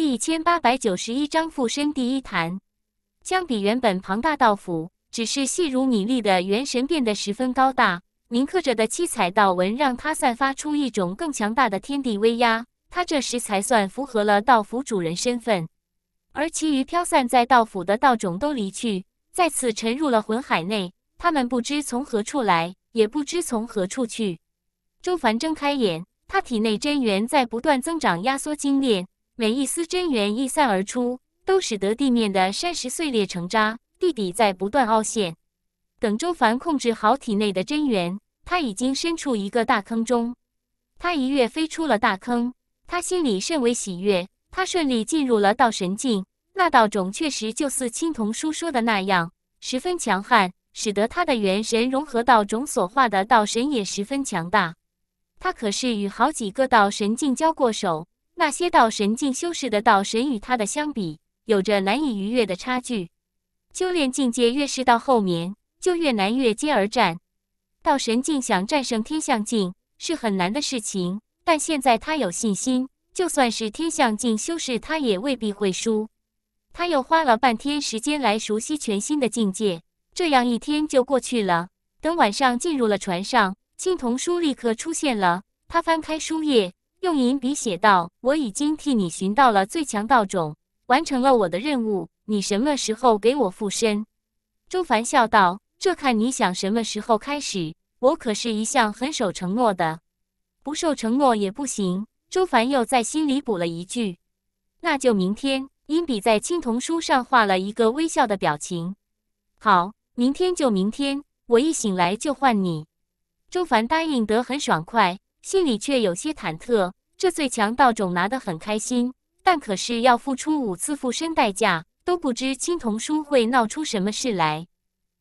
第一千八百九十一章附身第一坛，相比原本庞大道府，只是细如米粒的元神变得十分高大，铭刻着的七彩道纹让它散发出一种更强大的天地威压。它这时才算符合了道府主人身份。而其余飘散在道府的道种都离去，再次沉入了魂海内。他们不知从何处来，也不知从何处去。周凡睁开眼，他体内真元在不断增长、压缩、精炼。每一丝真元溢散而出，都使得地面的山石碎裂成渣，地底在不断凹陷。等周凡控制好体内的真元，他已经身处一个大坑中。他一跃飞出了大坑，他心里甚为喜悦。他顺利进入了道神境，那道种确实就似青铜书说的那样，十分强悍，使得他的元神融合道种所化的道神也十分强大。他可是与好几个道神境交过手。那些道神境修士的道神与他的相比，有着难以逾越的差距。修炼境界越是到后面，就越难越阶而战。道神境想战胜天象境是很难的事情，但现在他有信心，就算是天象境修士，他也未必会输。他又花了半天时间来熟悉全新的境界，这样一天就过去了。等晚上进入了船上，青铜书立刻出现了。他翻开书页。用银笔写道：“我已经替你寻到了最强道种，完成了我的任务。你什么时候给我附身？”周凡笑道：“这看你想什么时候开始，我可是一向很守承诺的，不守承诺也不行。”周凡又在心里补了一句：“那就明天。”银笔在青铜书上画了一个微笑的表情。“好，明天就明天，我一醒来就换你。”周凡答应得很爽快。心里却有些忐忑。这最强道种拿得很开心，但可是要付出五次附身代价，都不知青铜书会闹出什么事来。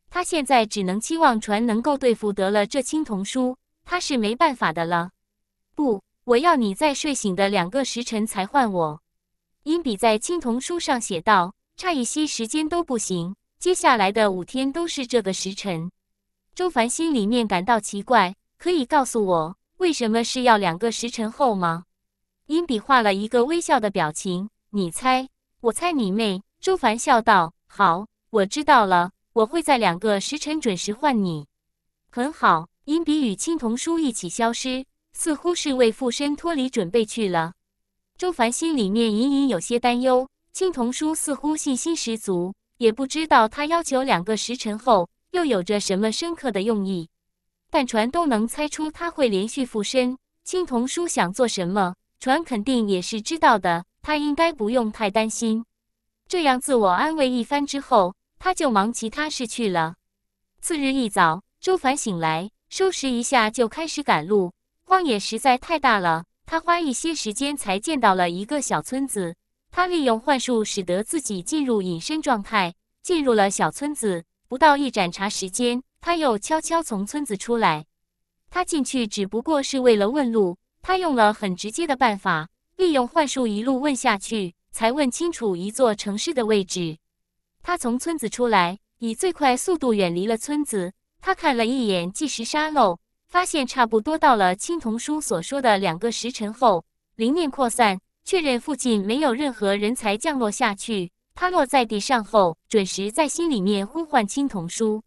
他现在只能期望船能够对付得了这青铜书，他是没办法的了。不，我要你在睡醒的两个时辰才换我。因笔在青铜书上写道：差一些时间都不行。接下来的五天都是这个时辰。周凡心里面感到奇怪，可以告诉我。为什么是要两个时辰后吗？殷笔画了一个微笑的表情，你猜？我猜你妹！周凡笑道：“好，我知道了，我会在两个时辰准时换你。”很好，殷笔与青铜书一起消失，似乎是为附身脱离准备去了。周凡心里面隐隐有些担忧，青铜书似乎信心十足，也不知道他要求两个时辰后又有着什么深刻的用意。但船都能猜出他会连续附身。青铜叔想做什么，船肯定也是知道的。他应该不用太担心。这样自我安慰一番之后，他就忙其他事去了。次日一早，周凡醒来，收拾一下就开始赶路。荒野实在太大了，他花一些时间才见到了一个小村子。他利用幻术使得自己进入隐身状态，进入了小村子。不到一盏茶时间。他又悄悄从村子出来，他进去只不过是为了问路。他用了很直接的办法，利用幻术一路问下去，才问清楚一座城市的位置。他从村子出来，以最快速度远离了村子。他看了一眼计时沙漏，发现差不多到了青铜叔所说的两个时辰后。灵念扩散，确认附近没有任何人才降落下去。他落在地上后，准时在心里面呼唤青铜叔。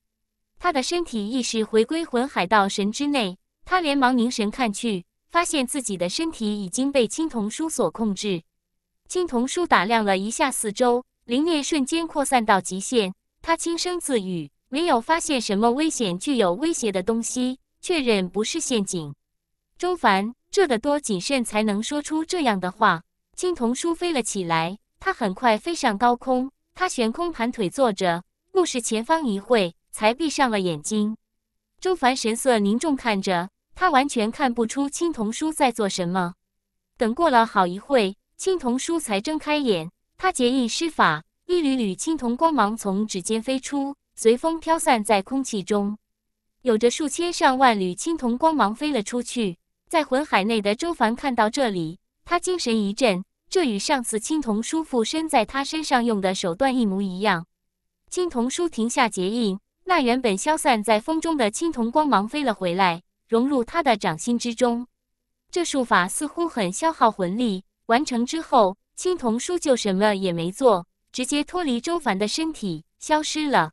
他的身体意识回归魂海道神之内，他连忙凝神看去，发现自己的身体已经被青铜书所控制。青铜书打量了一下四周，灵念瞬间扩散到极限。他轻声自语：“没有发现什么危险、具有威胁的东西，确认不是陷阱。”周凡这得多谨慎才能说出这样的话？青铜书飞了起来，他很快飞上高空，他悬空盘腿坐着，目视前方一会才闭上了眼睛，周凡神色凝重看着他，完全看不出青铜叔在做什么。等过了好一会，青铜叔才睁开眼，他结印施法，一缕缕青铜光芒从指尖飞出，随风飘散在空气中，有着数千上万缕青铜光芒飞了出去。在魂海内的周凡看到这里，他精神一振，这与上次青铜叔附身在他身上用的手段一模一样。青铜叔停下结印。那原本消散在风中的青铜光芒飞了回来，融入他的掌心之中。这术法似乎很消耗魂力，完成之后，青铜书就什么也没做，直接脱离周凡的身体，消失了。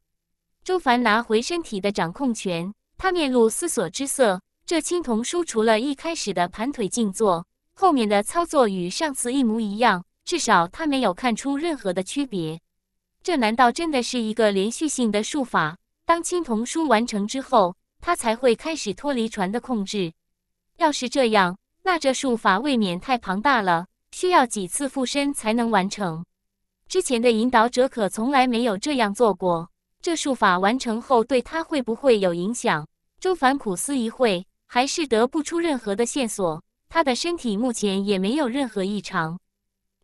周凡拿回身体的掌控权，他面露思索之色。这青铜书除了一开始的盘腿静坐，后面的操作与上次一模一样，至少他没有看出任何的区别。这难道真的是一个连续性的术法？当青铜书完成之后，他才会开始脱离船的控制。要是这样，那这术法未免太庞大了，需要几次附身才能完成。之前的引导者可从来没有这样做过。这术法完成后，对他会不会有影响？周凡苦思一会，还是得不出任何的线索。他的身体目前也没有任何异常。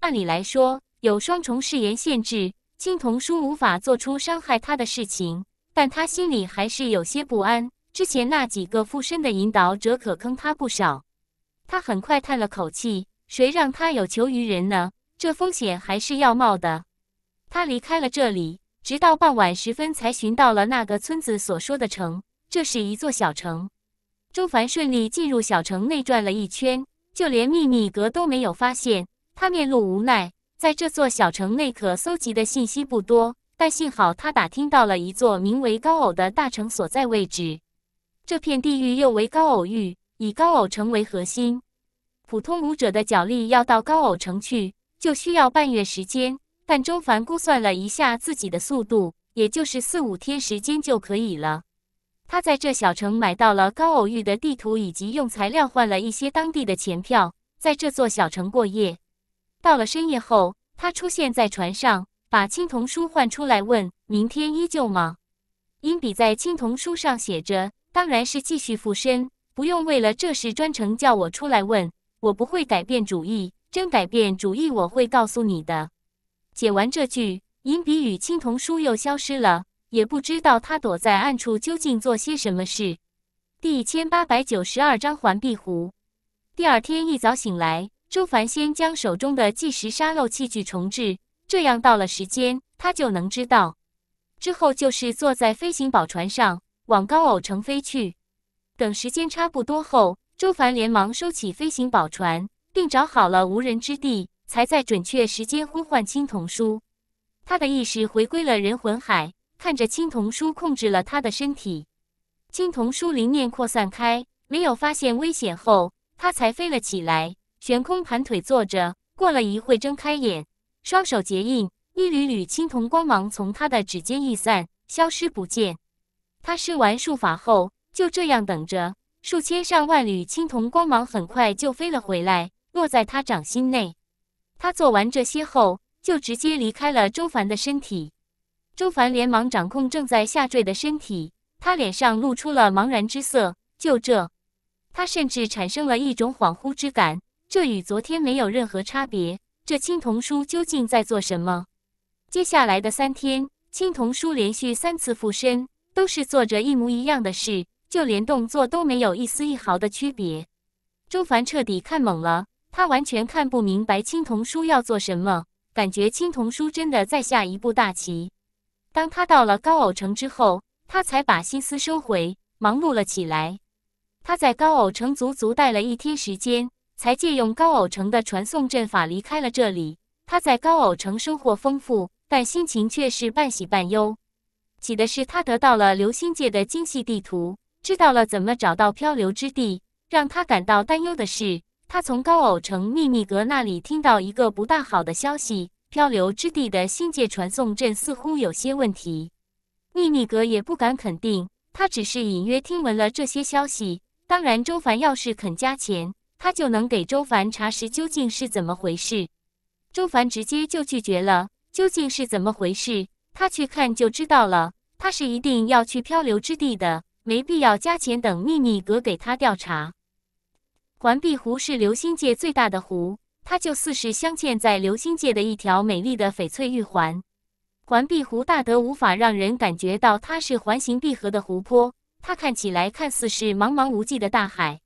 按理来说，有双重誓言限制，青铜书无法做出伤害他的事情。但他心里还是有些不安，之前那几个附身的引导者可坑他不少。他很快叹了口气，谁让他有求于人呢？这风险还是要冒的。他离开了这里，直到傍晚时分才寻到了那个村子所说的城。这是一座小城，周凡顺利进入小城内转了一圈，就连秘密阁都没有发现。他面露无奈，在这座小城内可搜集的信息不多。但幸好，他打听到了一座名为高偶的大城所在位置。这片地域又为高偶域，以高偶城为核心。普通武者的脚力要到高偶城去，就需要半月时间。但钟凡估算了一下自己的速度，也就是四五天时间就可以了。他在这小城买到了高偶域的地图，以及用材料换了一些当地的钱票，在这座小城过夜。到了深夜后，他出现在船上。把青铜书换出来，问明天依旧吗？银笔在青铜书上写着，当然是继续附身，不用为了这事专程叫我出来问。我不会改变主意，真改变主意我会告诉你的。写完这句，银笔与青铜书又消失了，也不知道他躲在暗处究竟做些什么事。第一千八百九十二章环壁湖。第二天一早醒来，周凡先将手中的计时沙漏器具重置。这样到了时间，他就能知道。之后就是坐在飞行宝船上往高偶城飞去。等时间差不多后，周凡连忙收起飞行宝船，并找好了无人之地，才在准确时间呼唤青铜书。他的意识回归了人魂海，看着青铜书控制了他的身体。青铜书灵念扩散开，没有发现危险后，他才飞了起来，悬空盘腿坐着。过了一会，睁开眼。双手结印，一缕缕青铜光芒从他的指尖溢散，消失不见。他施完术法后，就这样等着。数千上万缕青铜光芒很快就飞了回来，落在他掌心内。他做完这些后，就直接离开了周凡的身体。周凡连忙掌控正在下坠的身体，他脸上露出了茫然之色。就这，他甚至产生了一种恍惚之感，这与昨天没有任何差别。这青铜书究竟在做什么？接下来的三天，青铜书连续三次附身，都是做着一模一样的事，就连动作都没有一丝一毫的区别。周凡彻底看懵了，他完全看不明白青铜书要做什么，感觉青铜书真的在下一步大棋。当他到了高偶城之后，他才把心思收回，忙碌了起来。他在高偶城足足待了一天时间。才借用高偶城的传送阵法离开了这里。他在高偶城收获丰富，但心情却是半喜半忧。喜的是他得到了流星界的精细地图，知道了怎么找到漂流之地；让他感到担忧的是，他从高偶城秘密阁那里听到一个不大好的消息：漂流之地的星界传送阵似乎有些问题。秘密阁也不敢肯定，他只是隐约听闻了这些消息。当然，周凡要是肯加钱。他就能给周凡查实究竟是怎么回事。周凡直接就拒绝了。究竟是怎么回事？他去看就知道了。他是一定要去漂流之地的，没必要加钱等秘密阁给他调查。环碧湖是流星界最大的湖，它就似是镶嵌在流星界的一条美丽的翡翠玉环。环碧湖大得无法让人感觉到它是环形闭合的湖泊，它看起来看似是茫茫无际的大海。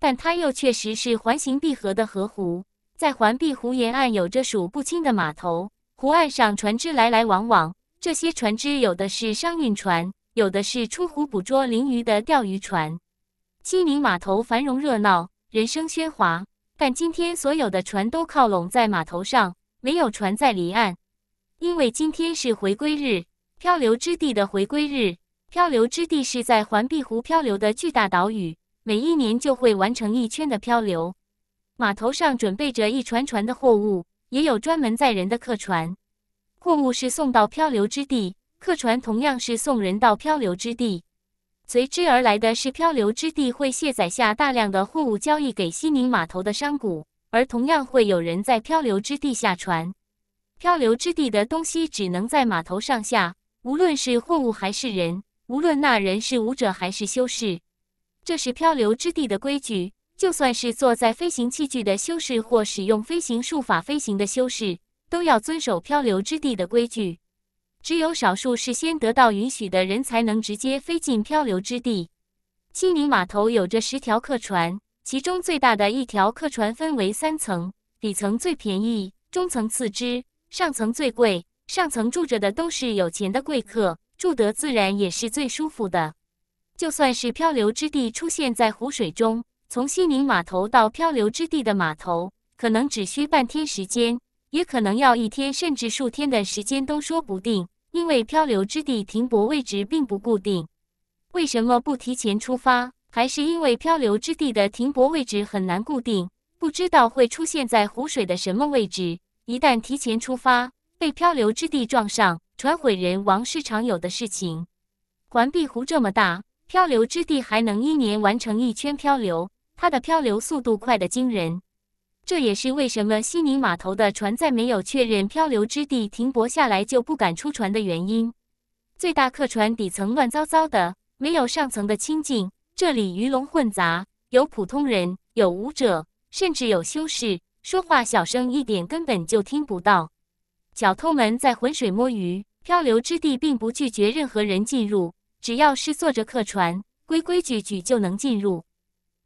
但它又确实是环形闭合的河湖，在环碧湖沿岸有着数不清的码头，湖岸上船只来来往往。这些船只有的是商运船，有的是出湖捕捉鲮鱼的钓鱼船。西宁码头繁荣热闹，人声喧哗。但今天所有的船都靠拢在码头上，没有船在离岸，因为今天是回归日，漂流之地的回归日。漂流之地是在环碧湖漂流的巨大岛屿。每一年就会完成一圈的漂流，码头上准备着一船船的货物，也有专门载人的客船。货物是送到漂流之地，客船同样是送人到漂流之地。随之而来的是，漂流之地会卸载下大量的货物，交易给西宁码头的商贾，而同样会有人在漂流之地下船。漂流之地的东西只能在码头上下，无论是货物还是人，无论那人是武者还是修士。这是漂流之地的规矩，就算是坐在飞行器具的修士或使用飞行术法飞行的修士，都要遵守漂流之地的规矩。只有少数事先得到允许的人，才能直接飞进漂流之地。西宁码头有着十条客船，其中最大的一条客船分为三层，底层最便宜，中层次之，上层最贵。上层住着的都是有钱的贵客，住得自然也是最舒服的。就算是漂流之地出现在湖水中，从西宁码头到漂流之地的码头，可能只需半天时间，也可能要一天甚至数天的时间都说不定，因为漂流之地停泊位置并不固定。为什么不提前出发？还是因为漂流之地的停泊位置很难固定，不知道会出现在湖水的什么位置？一旦提前出发，被漂流之地撞上，船毁人亡是常有的事情。环碧湖这么大。漂流之地还能一年完成一圈漂流，它的漂流速度快得惊人。这也是为什么悉尼码头的船在没有确认漂流之地停泊下来就不敢出船的原因。最大客船底层乱糟糟的，没有上层的清静，这里鱼龙混杂，有普通人，有舞者，甚至有修士。说话小声一点，根本就听不到。小偷们在浑水摸鱼。漂流之地并不拒绝任何人进入。只要是坐着客船，规规矩矩就能进入。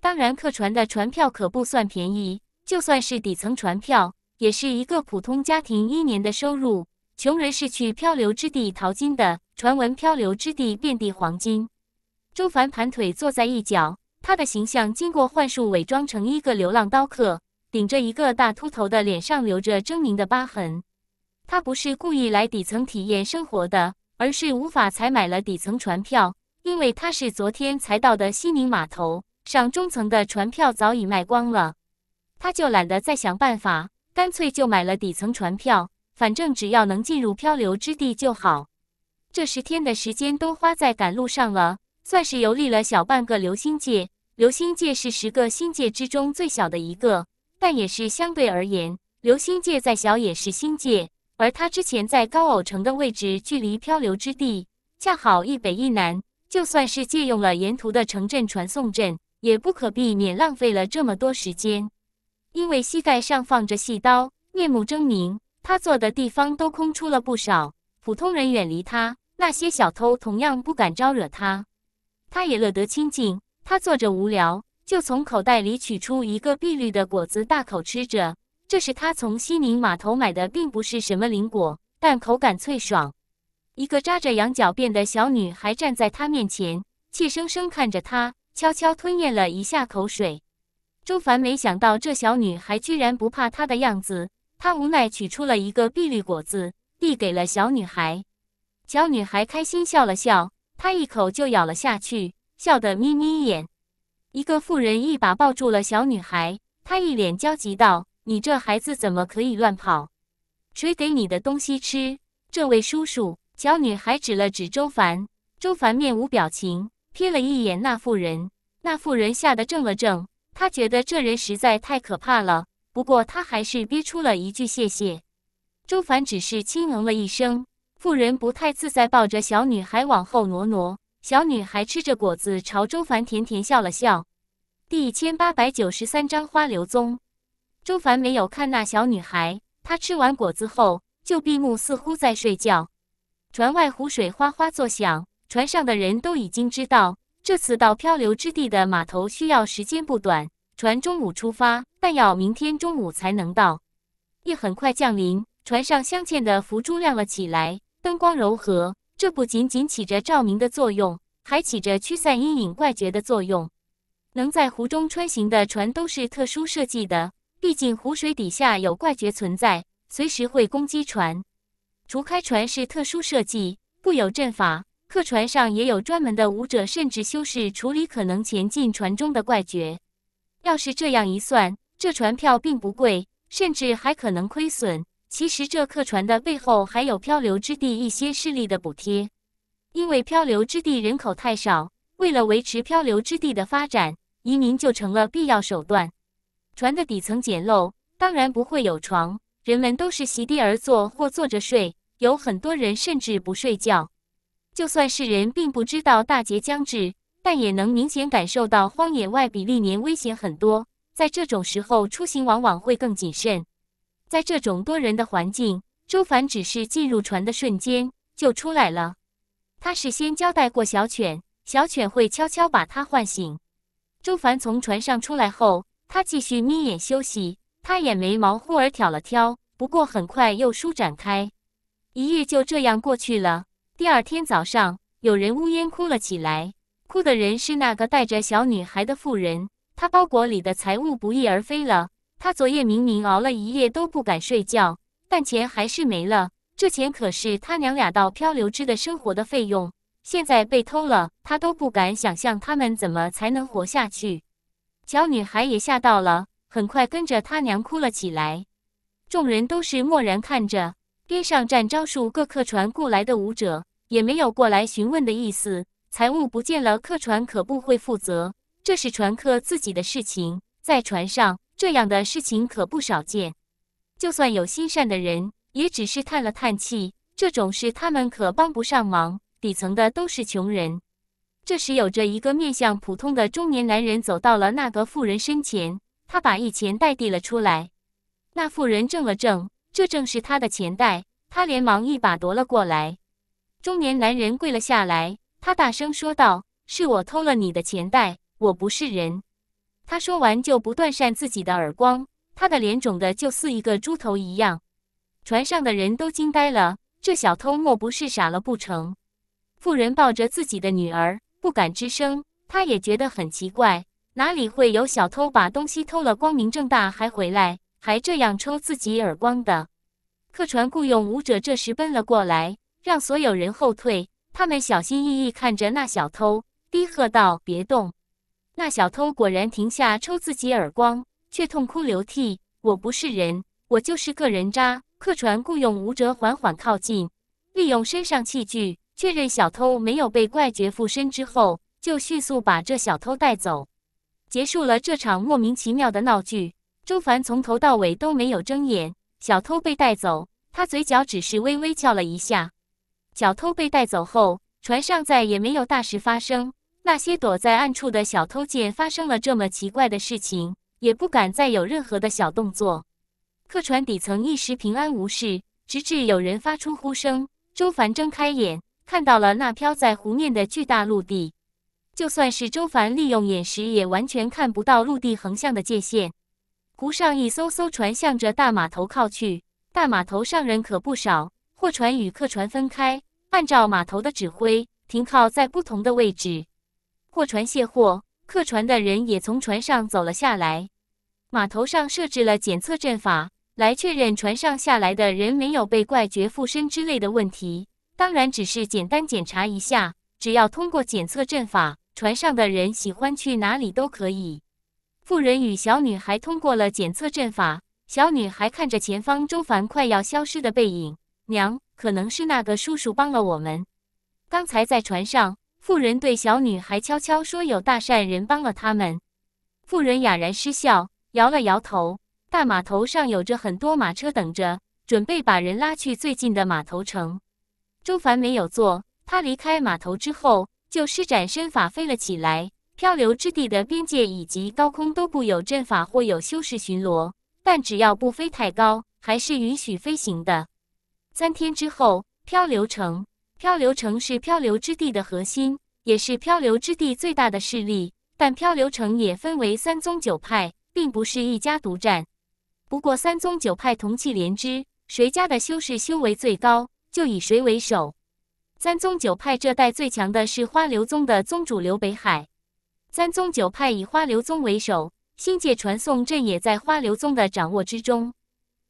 当然，客船的船票可不算便宜，就算是底层船票，也是一个普通家庭一年的收入。穷人是去漂流之地淘金的，传闻漂流之地遍地黄金。周凡盘腿坐在一角，他的形象经过幻术伪装成一个流浪刀客，顶着一个大秃头，的脸上留着狰狞的疤痕。他不是故意来底层体验生活的。而是无法采买了底层船票，因为他是昨天才到的西宁码头，上中层的船票早已卖光了。他就懒得再想办法，干脆就买了底层船票，反正只要能进入漂流之地就好。这十天的时间都花在赶路上了，算是游历了小半个流星界。流星界是十个星界之中最小的一个，但也是相对而言，流星界再小也是星界。而他之前在高偶城的位置，距离漂流之地恰好一北一南，就算是借用了沿途的城镇传送阵，也不可避免浪费了这么多时间。因为膝盖上放着细刀，面目狰狞，他坐的地方都空出了不少，普通人远离他，那些小偷同样不敢招惹他。他也乐得清静。他坐着无聊，就从口袋里取出一个碧绿的果子，大口吃着。这是他从西宁码头买的，并不是什么灵果，但口感脆爽。一个扎着羊角辫的小女孩站在他面前，怯生生看着他，悄悄吞咽了一下口水。周凡没想到这小女孩居然不怕他的样子，他无奈取出了一个碧绿果子，递给了小女孩。小女孩开心笑了笑，她一口就咬了下去，笑得眯眯眼。一个妇人一把抱住了小女孩，她一脸焦急道。你这孩子怎么可以乱跑？谁给你的东西吃？这位叔叔，小女孩指了指周凡。周凡面无表情，瞥了一眼那妇人。那妇人吓得怔了怔，她觉得这人实在太可怕了。不过她还是憋出了一句谢谢。周凡只是轻嗯了一声。妇人不太自在，抱着小女孩往后挪挪。小女孩吃着果子，朝周凡甜甜笑了笑。第一千八百九十三章花流宗。周凡没有看那小女孩，她吃完果子后就闭目，似乎在睡觉。船外湖水哗哗作响，船上的人都已经知道，这次到漂流之地的码头需要时间不短，船中午出发，但要明天中午才能到。夜很快降临，船上镶嵌的浮珠亮了起来，灯光柔和。这不仅仅起着照明的作用，还起着驱散阴影怪觉的作用。能在湖中穿行的船都是特殊设计的。毕竟湖水底下有怪绝存在，随时会攻击船。除开船是特殊设计，布有阵法，客船上也有专门的武者甚至修士处理可能潜进船中的怪绝。要是这样一算，这船票并不贵，甚至还可能亏损。其实这客船的背后还有漂流之地一些势力的补贴，因为漂流之地人口太少，为了维持漂流之地的发展，移民就成了必要手段。船的底层简陋，当然不会有床，人们都是席地而坐或坐着睡。有很多人甚至不睡觉。就算是人并不知道大劫将至，但也能明显感受到荒野外比历年危险很多。在这种时候出行往往会更谨慎。在这种多人的环境，周凡只是进入船的瞬间就出来了。他事先交代过小犬，小犬会悄悄把他唤醒。周凡从船上出来后。他继续眯眼休息，他眼眉毛忽而挑了挑，不过很快又舒展开。一夜就这样过去了。第二天早上，有人呜咽哭了起来。哭的人是那个带着小女孩的妇人，她包裹里的财物不翼而飞了。他昨夜明明熬了一夜都不敢睡觉，但钱还是没了。这钱可是他娘俩到漂流之的生活的费用，现在被偷了，他都不敢想象他们怎么才能活下去。小女孩也吓到了，很快跟着他娘哭了起来。众人都是默然看着，边上站着数个客船雇来的舞者，也没有过来询问的意思。财物不见了，客船可不会负责，这是船客自己的事情。在船上，这样的事情可不少见。就算有心善的人，也只是叹了叹气。这种事他们可帮不上忙，底层的都是穷人。这时，有着一个面相普通的中年男人走到了那个妇人身前，他把一钱袋递了出来。那妇人怔了怔，这正是他的钱袋，他连忙一把夺了过来。中年男人跪了下来，他大声说道：“是我偷了你的钱袋，我不是人。”他说完就不断扇自己的耳光，他的脸肿的就似一个猪头一样。船上的人都惊呆了，这小偷莫不是傻了不成？妇人抱着自己的女儿。不敢吱声，他也觉得很奇怪，哪里会有小偷把东西偷了光明正大还回来，还这样抽自己耳光的？客船雇佣舞者这时奔了过来，让所有人后退。他们小心翼翼看着那小偷，低喝道：“别动！”那小偷果然停下，抽自己耳光，却痛哭流涕：“我不是人，我就是个人渣。”客船雇佣舞者缓缓靠近，利用身上器具。确认小偷没有被怪觉附身之后，就迅速把这小偷带走，结束了这场莫名其妙的闹剧。周凡从头到尾都没有睁眼，小偷被带走，他嘴角只是微微翘了一下。小偷被带走后，船上再也没有大事发生。那些躲在暗处的小偷见发生了这么奇怪的事情，也不敢再有任何的小动作。客船底层一时平安无事，直至有人发出呼声，周凡睁开眼。看到了那飘在湖面的巨大陆地，就算是周凡利用眼识也完全看不到陆地横向的界限。湖上一艘艘船向着大码头靠去，大码头上人可不少。货船与客船分开，按照码头的指挥停靠在不同的位置。货船卸货，客船的人也从船上走了下来。码头上设置了检测阵法，来确认船上下来的人没有被怪绝附身之类的问题。当然，只是简单检查一下。只要通过检测阵法，船上的人喜欢去哪里都可以。妇人与小女孩通过了检测阵法。小女孩看着前方周凡快要消失的背影，娘，可能是那个叔叔帮了我们。刚才在船上，妇人对小女孩悄悄说：“有大善人帮了他们。”妇人哑然失笑，摇了摇头。大码头上有着很多马车等着，准备把人拉去最近的码头城。周凡没有坐，他离开码头之后就施展身法飞了起来。漂流之地的边界以及高空都不有阵法或有修士巡逻，但只要不飞太高，还是允许飞行的。三天之后，漂流城。漂流城是漂流之地的核心，也是漂流之地最大的势力。但漂流城也分为三宗九派，并不是一家独占。不过三宗九派同气连枝，谁家的修士修为最高？就以谁为首？三宗九派这代最强的是花流宗的宗主刘北海。三宗九派以花流宗为首，星界传送阵也在花流宗的掌握之中。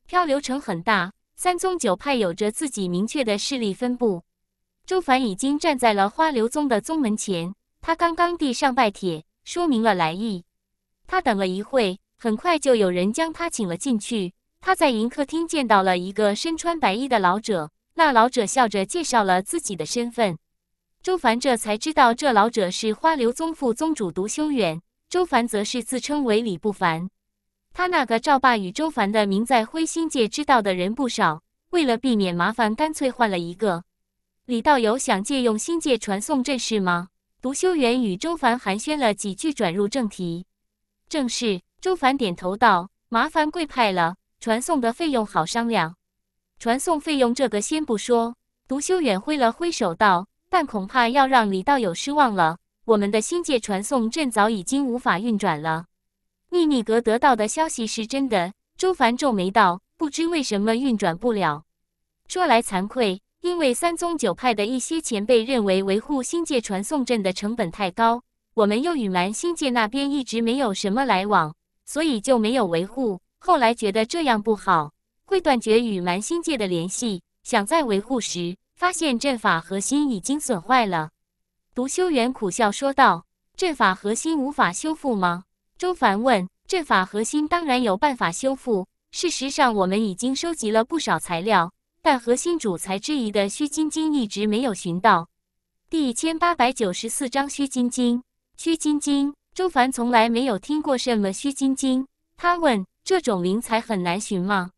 漂流城很大，三宗九派有着自己明确的势力分布。周凡已经站在了花流宗的宗门前，他刚刚递上拜帖，说明了来意。他等了一会，很快就有人将他请了进去。他在迎客厅见到了一个身穿白衣的老者。那老者笑着介绍了自己的身份，周凡这才知道这老者是花流宗副宗主独修远，周凡则是自称为李不凡。他那个赵霸与周凡的名在灰心界知道的人不少，为了避免麻烦，干脆换了一个。李道友想借用新界传送阵势吗？独修远与周凡寒暄了几句，转入正题。正是，周凡点头道：“麻烦贵派了，传送的费用好商量。”传送费用这个先不说，独修远挥了挥手道：“但恐怕要让李道友失望了，我们的星界传送阵早已经无法运转了。”秘密阁得到的消息是真的。周凡皱眉道：“不知为什么运转不了？说来惭愧，因为三宗九派的一些前辈认为维护星界传送阵的成本太高，我们又与蛮星界那边一直没有什么来往，所以就没有维护。后来觉得这样不好。”会断绝与蛮星界的联系，想在维护时发现阵法核心已经损坏了。独修元苦笑说道：“阵法核心无法修复吗？”周凡问：“阵法核心当然有办法修复。事实上，我们已经收集了不少材料，但核心主材之一的虚金晶一直没有寻到。”第一千八百九十四章虚金晶。虚金晶。周凡从来没有听过什么虚金晶，他问：“这种灵材很难寻吗？”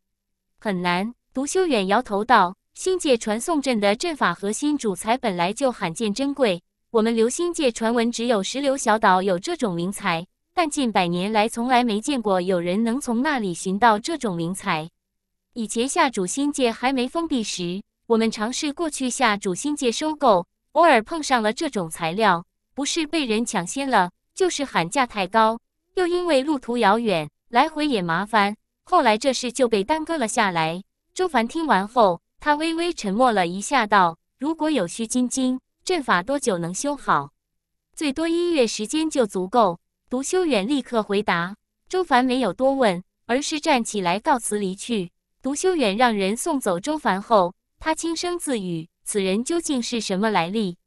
很难，独修远摇头道：“星界传送阵的阵法核心主材本来就罕见珍贵，我们流星界传闻只有石流小岛有这种灵材，但近百年来从来没见过有人能从那里寻到这种灵材。以前下主星界还没封闭时，我们尝试过去下主星界收购，偶尔碰上了这种材料，不是被人抢先了，就是喊价太高，又因为路途遥远，来回也麻烦。”后来这事就被耽搁了下来。周凡听完后，他微微沉默了一下，道：“如果有虚金经，阵法多久能修好？最多一月时间就足够。”独修远立刻回答。周凡没有多问，而是站起来告辞离去。独修远让人送走周凡后，他轻声自语：“此人究竟是什么来历？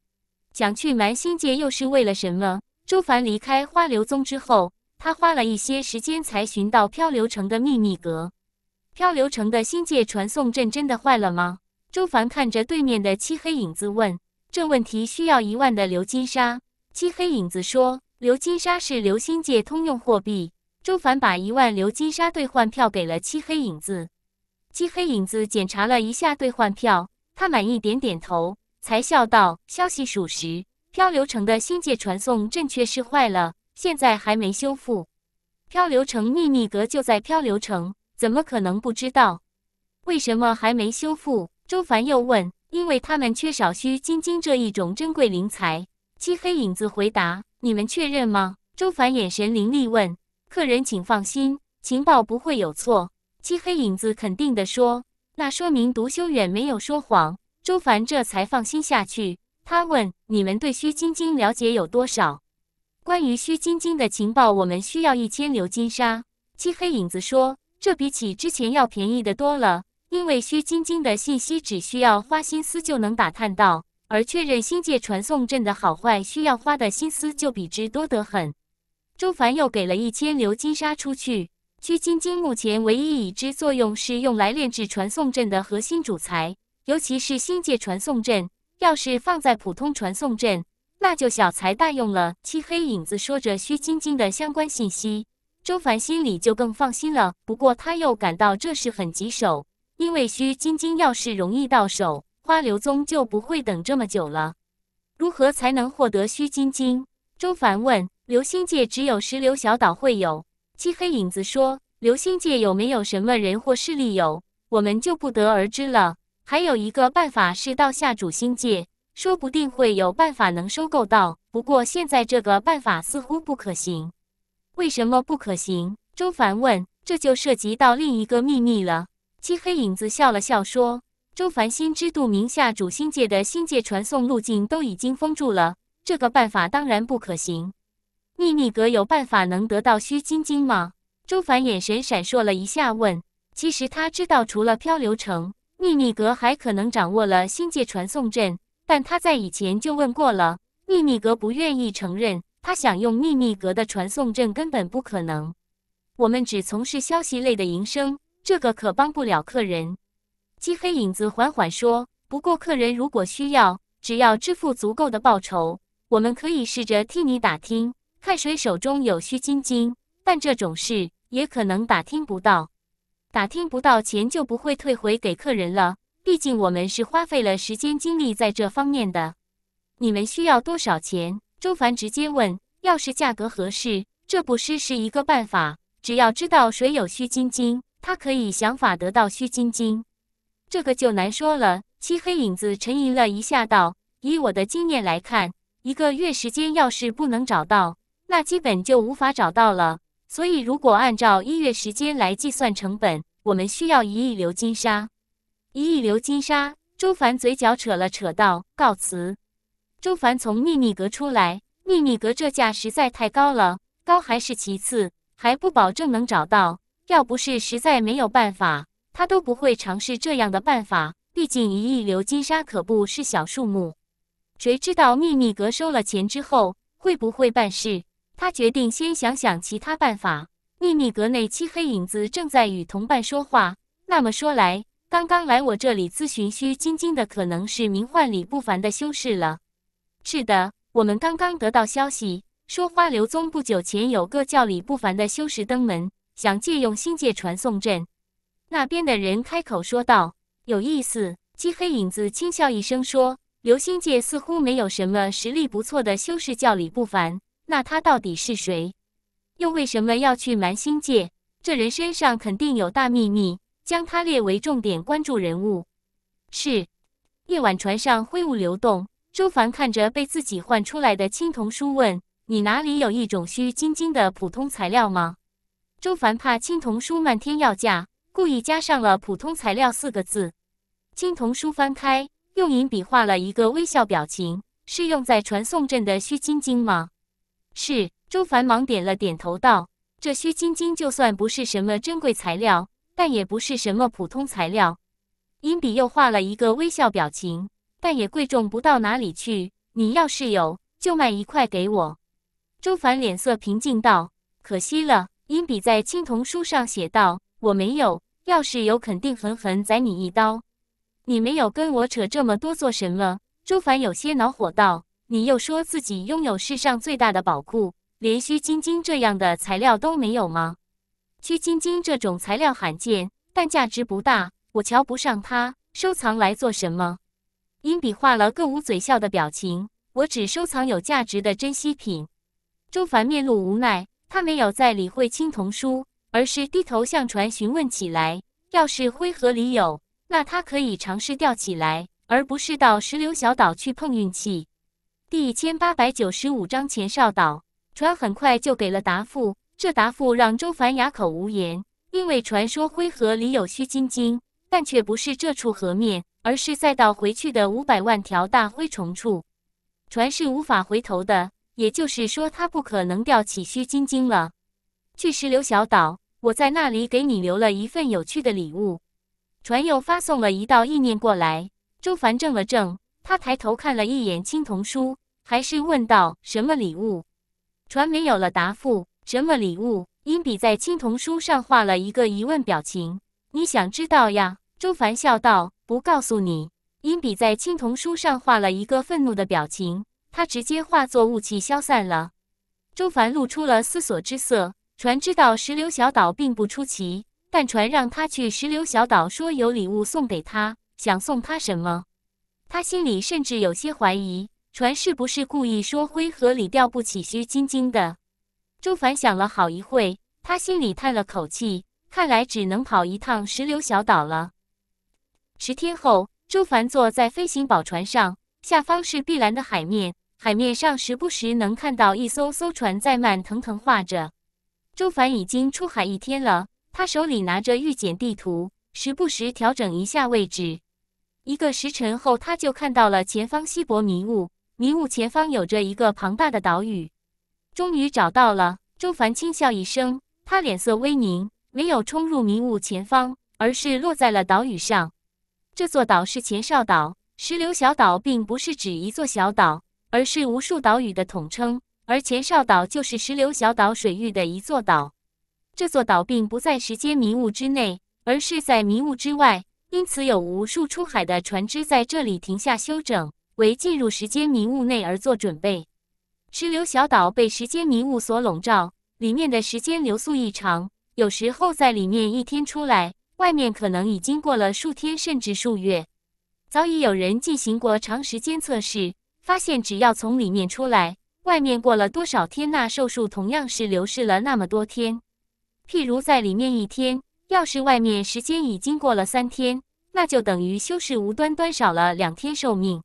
想去蛮心界又是为了什么？”周凡离开花流宗之后。他花了一些时间才寻到漂流城的秘密阁。漂流城的星界传送阵真的坏了吗？周凡看着对面的漆黑影子问。这问题需要一万的流金沙。漆黑影子说：“流金沙是流星界通用货币。”周凡把一万流金沙兑换票给了漆黑影子。漆黑影子检查了一下兑换票，他满意点点头，才笑道：“消息属实，漂流城的星界传送阵确实坏了。”现在还没修复，漂流城秘密阁就在漂流城，怎么可能不知道？为什么还没修复？周凡又问。因为他们缺少虚金晶这一种珍贵灵材。漆黑影子回答。你们确认吗？周凡眼神凌厉问。客人请放心，情报不会有错。漆黑影子肯定地说。那说明独修远没有说谎。周凡这才放心下去。他问，你们对虚金晶了解有多少？关于虚晶晶的情报，我们需要一千流金沙。漆黑影子说：“这比起之前要便宜的多了，因为虚晶晶的信息只需要花心思就能打探到，而确认星界传送阵的好坏需要花的心思就比之多得很。”周凡又给了一千流金沙出去。虚晶晶目前唯一已知作用是用来炼制传送阵的核心主材，尤其是星界传送阵，要是放在普通传送阵。那就小财大用了。漆黑影子说着虚晶晶的相关信息，周凡心里就更放心了。不过他又感到这事很棘手，因为虚晶晶要是容易到手，花流宗就不会等这么久了。如何才能获得虚晶晶？周凡问。流星界只有石流小岛会有。漆黑影子说。流星界有没有什么人或势力有，我们就不得而知了。还有一个办法是到下主星界。说不定会有办法能收购到，不过现在这个办法似乎不可行。为什么不可行？周凡问。这就涉及到另一个秘密了。漆黑影子笑了笑说：“周凡心知肚明，下主星界的心界传送路径都已经封住了，这个办法当然不可行。”秘密阁有办法能得到虚晶晶吗？周凡眼神闪烁了一下问。其实他知道，除了漂流城，秘密阁还可能掌握了星界传送阵。但他在以前就问过了，秘密阁不愿意承认。他想用秘密阁的传送阵根本不可能。我们只从事消息类的营生，这个可帮不了客人。漆黑影子缓缓说：“不过客人如果需要，只要支付足够的报酬，我们可以试着替你打听，看谁手中有虚金金。但这种事也可能打听不到，打听不到钱就不会退回给客人了。”毕竟我们是花费了时间精力在这方面的，你们需要多少钱？周凡直接问。要是价格合适，这不失是一个办法。只要知道谁有虚晶晶，他可以想法得到虚晶晶。这个就难说了。漆黑影子沉吟了一下，道：“以我的经验来看，一个月时间要是不能找到，那基本就无法找到了。所以如果按照一月时间来计算成本，我们需要一亿流金沙。”一亿流金沙，周凡嘴角扯了扯，道：“告辞。”周凡从秘密阁出来，秘密阁这价实在太高了，高还是其次，还不保证能找到。要不是实在没有办法，他都不会尝试这样的办法。毕竟一亿流金沙可不是小数目，谁知道秘密阁收了钱之后会不会办事？他决定先想想其他办法。秘密阁内，漆黑影子正在与同伴说话。那么说来，刚刚来我这里咨询虚晶晶的，可能是名唤李不凡的修士了。是的，我们刚刚得到消息，说花流宗不久前有个叫李不凡的修士登门，想借用星界传送阵。那边的人开口说道：“有意思。”漆黑影子轻笑一声说：“流星界似乎没有什么实力不错的修士叫李不凡，那他到底是谁？又为什么要去瞒星界？这人身上肯定有大秘密。”将他列为重点关注人物。是，夜晚船上灰雾流动。周凡看着被自己唤出来的青铜书问：“你哪里有一种虚金晶的普通材料吗？”周凡怕青铜书漫天要价，故意加上了“普通材料”四个字。青铜书翻开，用银笔画了一个微笑表情：“是用在传送阵的虚金晶吗？”是，周凡忙点了点头道：“这虚金晶就算不是什么珍贵材料。”但也不是什么普通材料，音笔又画了一个微笑表情。但也贵重不到哪里去，你要是有，就卖一块给我。周凡脸色平静道：“可惜了。”音笔在青铜书上写道：“我没有，要是有，肯定狠狠宰你一刀。”你没有跟我扯这么多做什么？周凡有些恼火道：“你又说自己拥有世上最大的宝库，连虚晶晶这样的材料都没有吗？”屈晶晶这种材料罕见，但价值不大，我瞧不上它，收藏来做什么？鹰笔画了个捂嘴笑的表情。我只收藏有价值的珍稀品。周凡面露无奈，他没有再理会青铜书，而是低头向船询问起来：“要是灰盒里有，那他可以尝试钓起来，而不是到石榴小岛去碰运气。”第一千八百九十五章前哨岛，船很快就给了答复。这答复让周凡哑口无言，因为传说灰河里有须金晶，但却不是这处河面，而是赛道回去的五百万条大灰虫处。船是无法回头的，也就是说，它不可能吊起须金晶了。巨石流小岛，我在那里给你留了一份有趣的礼物。船又发送了一道意念过来。周凡怔了怔，他抬头看了一眼青铜书，还是问道：“什么礼物？”船没有了答复。什么礼物？音笔在青铜书上画了一个疑问表情。你想知道呀？周凡笑道：“不告诉你。”音笔在青铜书上画了一个愤怒的表情，他直接化作雾气消散了。周凡露出了思索之色。船知道石榴小岛并不出奇，但船让他去石榴小岛，说有礼物送给他，想送他什么？他心里甚至有些怀疑，船是不是故意说灰河里钓不起徐晶晶的？朱凡想了好一会，他心里叹了口气，看来只能跑一趟石榴小岛了。十天后，朱凡坐在飞行宝船上，下方是碧蓝的海面，海面上时不时能看到一艘艘船在慢腾腾划着。朱凡已经出海一天了，他手里拿着预检地图，时不时调整一下位置。一个时辰后，他就看到了前方稀薄迷雾，迷雾前方有着一个庞大的岛屿。终于找到了。周凡轻笑一声，他脸色微凝，没有冲入迷雾前方，而是落在了岛屿上。这座岛是前哨岛，石流小岛并不是指一座小岛，而是无数岛屿的统称。而前哨岛就是石流小岛水域的一座岛。这座岛并不在时间迷雾之内，而是在迷雾之外，因此有无数出海的船只在这里停下休整，为进入时间迷雾内而做准备。石流小岛被时间迷雾所笼罩，里面的时间流速异常。有时候在里面一天出来，外面可能已经过了数天甚至数月。早已有人进行过长时间测试，发现只要从里面出来，外面过了多少天，那寿数同样是流逝了那么多天。譬如在里面一天，要是外面时间已经过了三天，那就等于修士无端端少了两天寿命。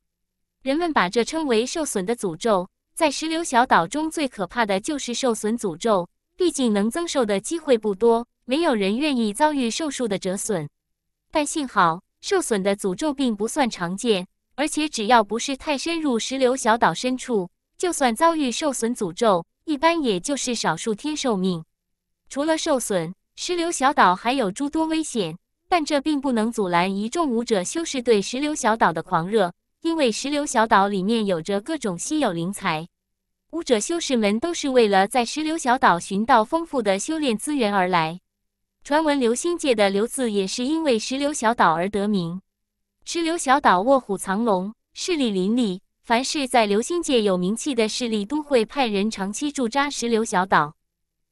人们把这称为“受损的诅咒”。在石榴小岛中最可怕的就是受损诅咒，毕竟能增寿的机会不多，没有人愿意遭遇寿数的折损。但幸好，受损的诅咒并不算常见，而且只要不是太深入石榴小岛深处，就算遭遇受损诅咒，一般也就是少数天寿命。除了受损，石榴小岛还有诸多危险，但这并不能阻拦一众武者修士对石榴小岛的狂热。因为石榴小岛里面有着各种稀有灵材，武者修士们都是为了在石榴小岛寻到丰富的修炼资源而来。传闻流星界的“流”字也是因为石榴小岛而得名。石榴小岛卧虎藏龙，势力林立，凡是在流星界有名气的势力都会派人长期驻扎石榴小岛。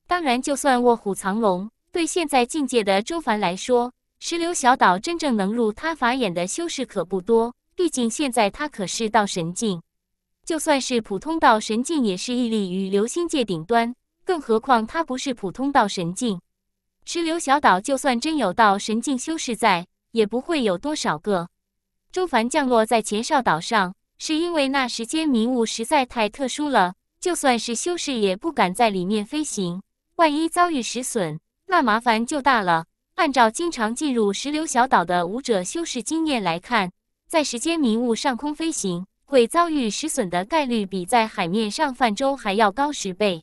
当然，就算卧虎藏龙，对现在境界的周凡来说，石榴小岛真正能入他法眼的修士可不多。毕竟现在他可是道神境，就算是普通道神境，也是屹立于流星界顶端。更何况他不是普通道神境，石流小岛就算真有道神境修士在，也不会有多少个。周凡降落在前哨岛上，是因为那时间迷雾实在太特殊了，就算是修士也不敢在里面飞行，万一遭遇石损，那麻烦就大了。按照经常进入石流小岛的武者修士经验来看。在时间迷雾上空飞行，会遭遇石损的概率比在海面上泛舟还要高十倍。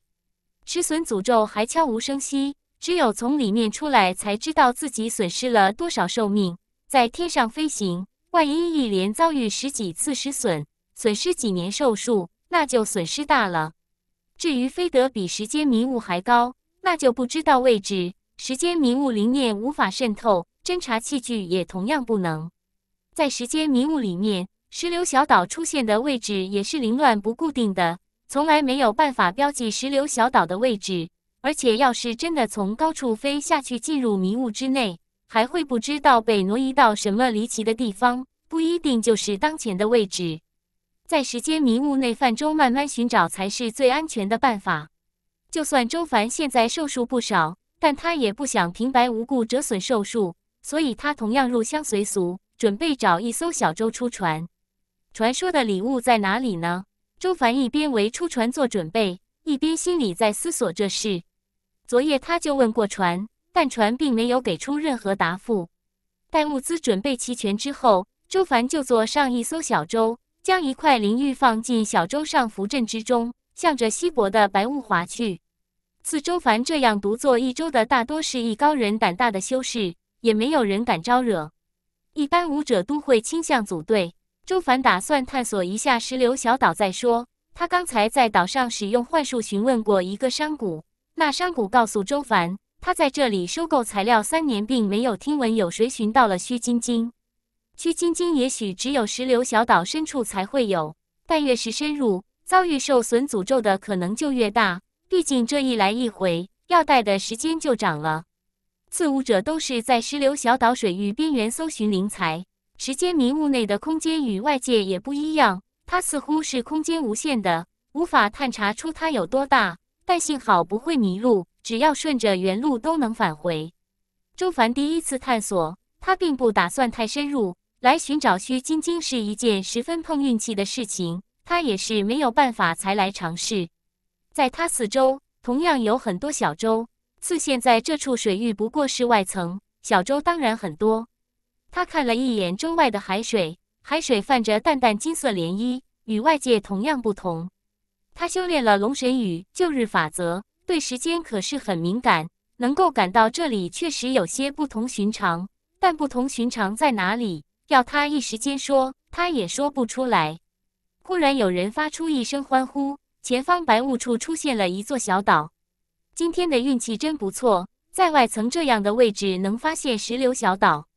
石损诅咒还悄无声息，只有从里面出来才知道自己损失了多少寿命。在天上飞行，万一一连遭遇十几次石损，损失几年寿数，那就损失大了。至于飞得比时间迷雾还高，那就不知道位置。时间迷雾灵念无法渗透，侦察器具也同样不能。在时间迷雾里面，石榴小岛出现的位置也是凌乱不固定的，从来没有办法标记石榴小岛的位置。而且，要是真的从高处飞下去进入迷雾之内，还会不知道被挪移到什么离奇的地方，不一定就是当前的位置。在时间迷雾内泛舟，慢慢寻找才是最安全的办法。就算周凡现在寿数不少，但他也不想平白无故折损寿数，所以他同样入乡随俗。准备找一艘小舟出船，传说的礼物在哪里呢？周凡一边为出船做准备，一边心里在思索这事。昨夜他就问过船，但船并没有给出任何答复。待物资准备齐全之后，周凡就坐上一艘小舟，将一块灵玉放进小舟上浮阵之中，向着西伯的白雾划去。似周凡这样独坐一舟的，大多是一高人胆大的修士，也没有人敢招惹。一般武者都会倾向组队。周凡打算探索一下石榴小岛再说。他刚才在岛上使用幻术询问过一个山谷，那山谷告诉周凡，他在这里收购材料三年，并没有听闻有谁寻到了虚晶晶。虚晶晶也许只有石榴小岛深处才会有，但越是深入，遭遇受损诅咒的可能就越大。毕竟这一来一回，要带的时间就长了。自悟者都是在石流小岛水域边缘搜寻灵材。时间迷雾内的空间与外界也不一样，它似乎是空间无限的，无法探查出它有多大。但幸好不会迷路，只要顺着原路都能返回。周凡第一次探索，他并不打算太深入。来寻找虚金晶是一件十分碰运气的事情，他也是没有办法才来尝试。在他四周，同样有很多小舟。似现在这处水域不过是外层，小舟当然很多。他看了一眼中外的海水，海水泛着淡淡金色涟漪，与外界同样不同。他修炼了龙神与旧日法则，对时间可是很敏感，能够感到这里确实有些不同寻常。但不同寻常在哪里？要他一时间说，他也说不出来。忽然有人发出一声欢呼，前方白雾处出现了一座小岛。今天的运气真不错，在外层这样的位置能发现石榴小岛，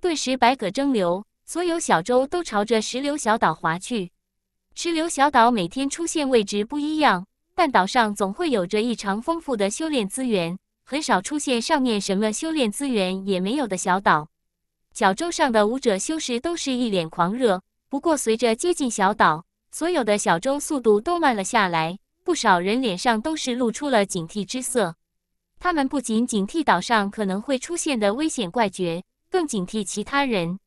顿时百舸争流，所有小舟都朝着石榴小岛划去。石榴小岛每天出现位置不一样，但岛上总会有着异常丰富的修炼资源，很少出现上面什么修炼资源也没有的小岛。小舟上的武者修士都是一脸狂热，不过随着接近小岛，所有的小舟速度都慢了下来。不少人脸上都是露出了警惕之色，他们不仅警惕岛上可能会出现的危险怪绝，更警惕其他人。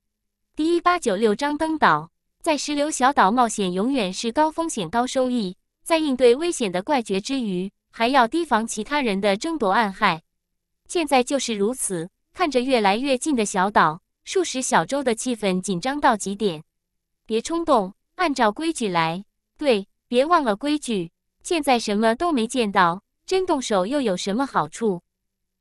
第一八九六章登岛，在石流小岛冒险永远是高风险高收益，在应对危险的怪绝之余，还要提防其他人的争夺暗害。现在就是如此，看着越来越近的小岛，数十小舟的气氛紧张到极点。别冲动，按照规矩来。对，别忘了规矩。现在什么都没见到，真动手又有什么好处？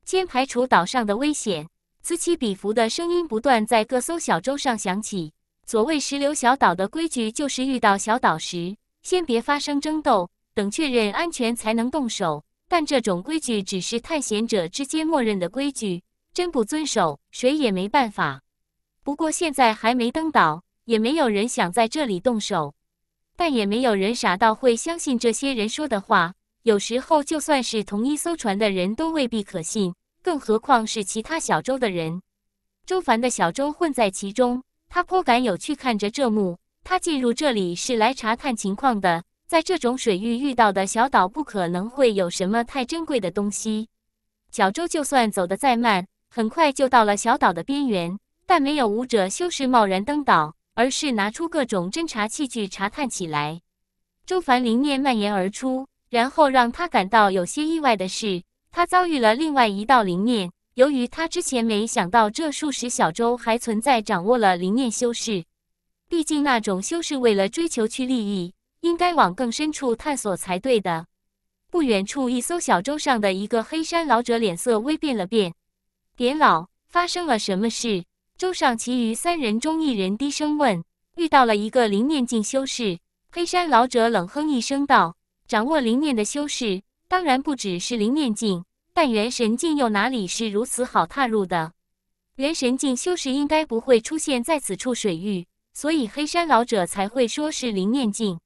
先排除岛上的危险。此起彼伏的声音不断在各艘小舟上响起。所谓石流小岛的规矩，就是遇到小岛时先别发生争斗，等确认安全才能动手。但这种规矩只是探险者之间默认的规矩，真不遵守，谁也没办法。不过现在还没登岛，也没有人想在这里动手。但也没有人傻到会相信这些人说的话。有时候，就算是同一艘船的人都未必可信，更何况是其他小舟的人。周凡的小舟混在其中，他颇感有趣。看着这幕，他进入这里是来查探情况的。在这种水域遇到的小岛，不可能会有什么太珍贵的东西。小舟就算走得再慢，很快就到了小岛的边缘，但没有舞者修士贸然登岛。而是拿出各种侦查器具查探起来。周凡灵念蔓延而出，然后让他感到有些意外的是，他遭遇了另外一道灵念。由于他之前没想到这数十小舟还存在掌握了灵念修士，毕竟那种修士为了追求去利益，应该往更深处探索才对的。不远处一艘小舟上的一个黑山老者脸色微变了变：“典老，发生了什么事？”舟上其余三人中，一人低声问：“遇到了一个灵念境修士。”黑山老者冷哼一声道：“掌握灵念的修士，当然不只是灵念境，但元神境又哪里是如此好踏入的？元神境修士应该不会出现在此处水域，所以黑山老者才会说是灵念境。”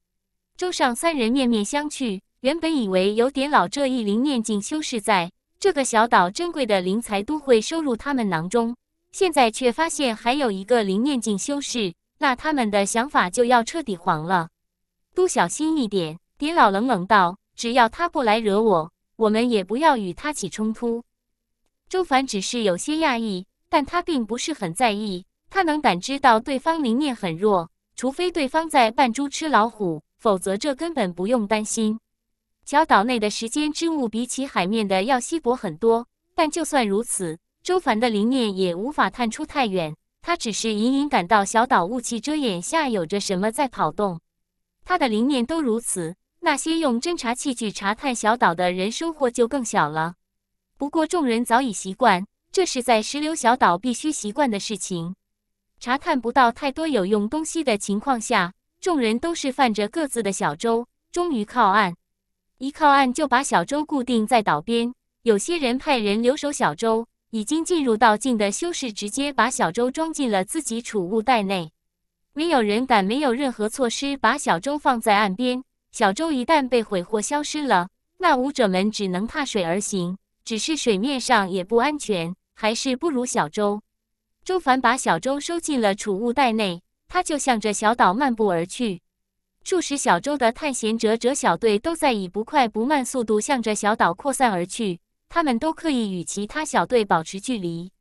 舟上三人面面相觑，原本以为有点老这一灵念境修士，在这个小岛珍贵的灵材都会收入他们囊中。现在却发现还有一个灵念境修士，那他们的想法就要彻底黄了。都小心一点！蝶老冷冷道：“只要他不来惹我，我们也不要与他起冲突。”周凡只是有些讶异，但他并不是很在意。他能感知到对方灵念很弱，除非对方在扮猪吃老虎，否则这根本不用担心。小岛内的时间之物比起海面的要稀薄很多，但就算如此。周凡的灵念也无法探出太远，他只是隐隐感到小岛雾气遮掩下有着什么在跑动。他的灵念都如此，那些用侦察器具查探小岛的人收获就更小了。不过众人早已习惯，这是在石流小岛必须习惯的事情。查探不到太多有用东西的情况下，众人都是泛着各自的小舟，终于靠岸。一靠岸就把小舟固定在岛边，有些人派人留守小舟。已经进入到境的修士直接把小舟装进了自己储物袋内，没有人敢没有任何措施把小舟放在岸边。小舟一旦被毁或消失了，那武者们只能踏水而行，只是水面上也不安全，还是不如小舟。周凡把小舟收进了储物袋内，他就向着小岛漫步而去。数十小舟的探险者者小队都在以不快不慢速度向着小岛扩散而去。他们都刻意与其他小队保持距离。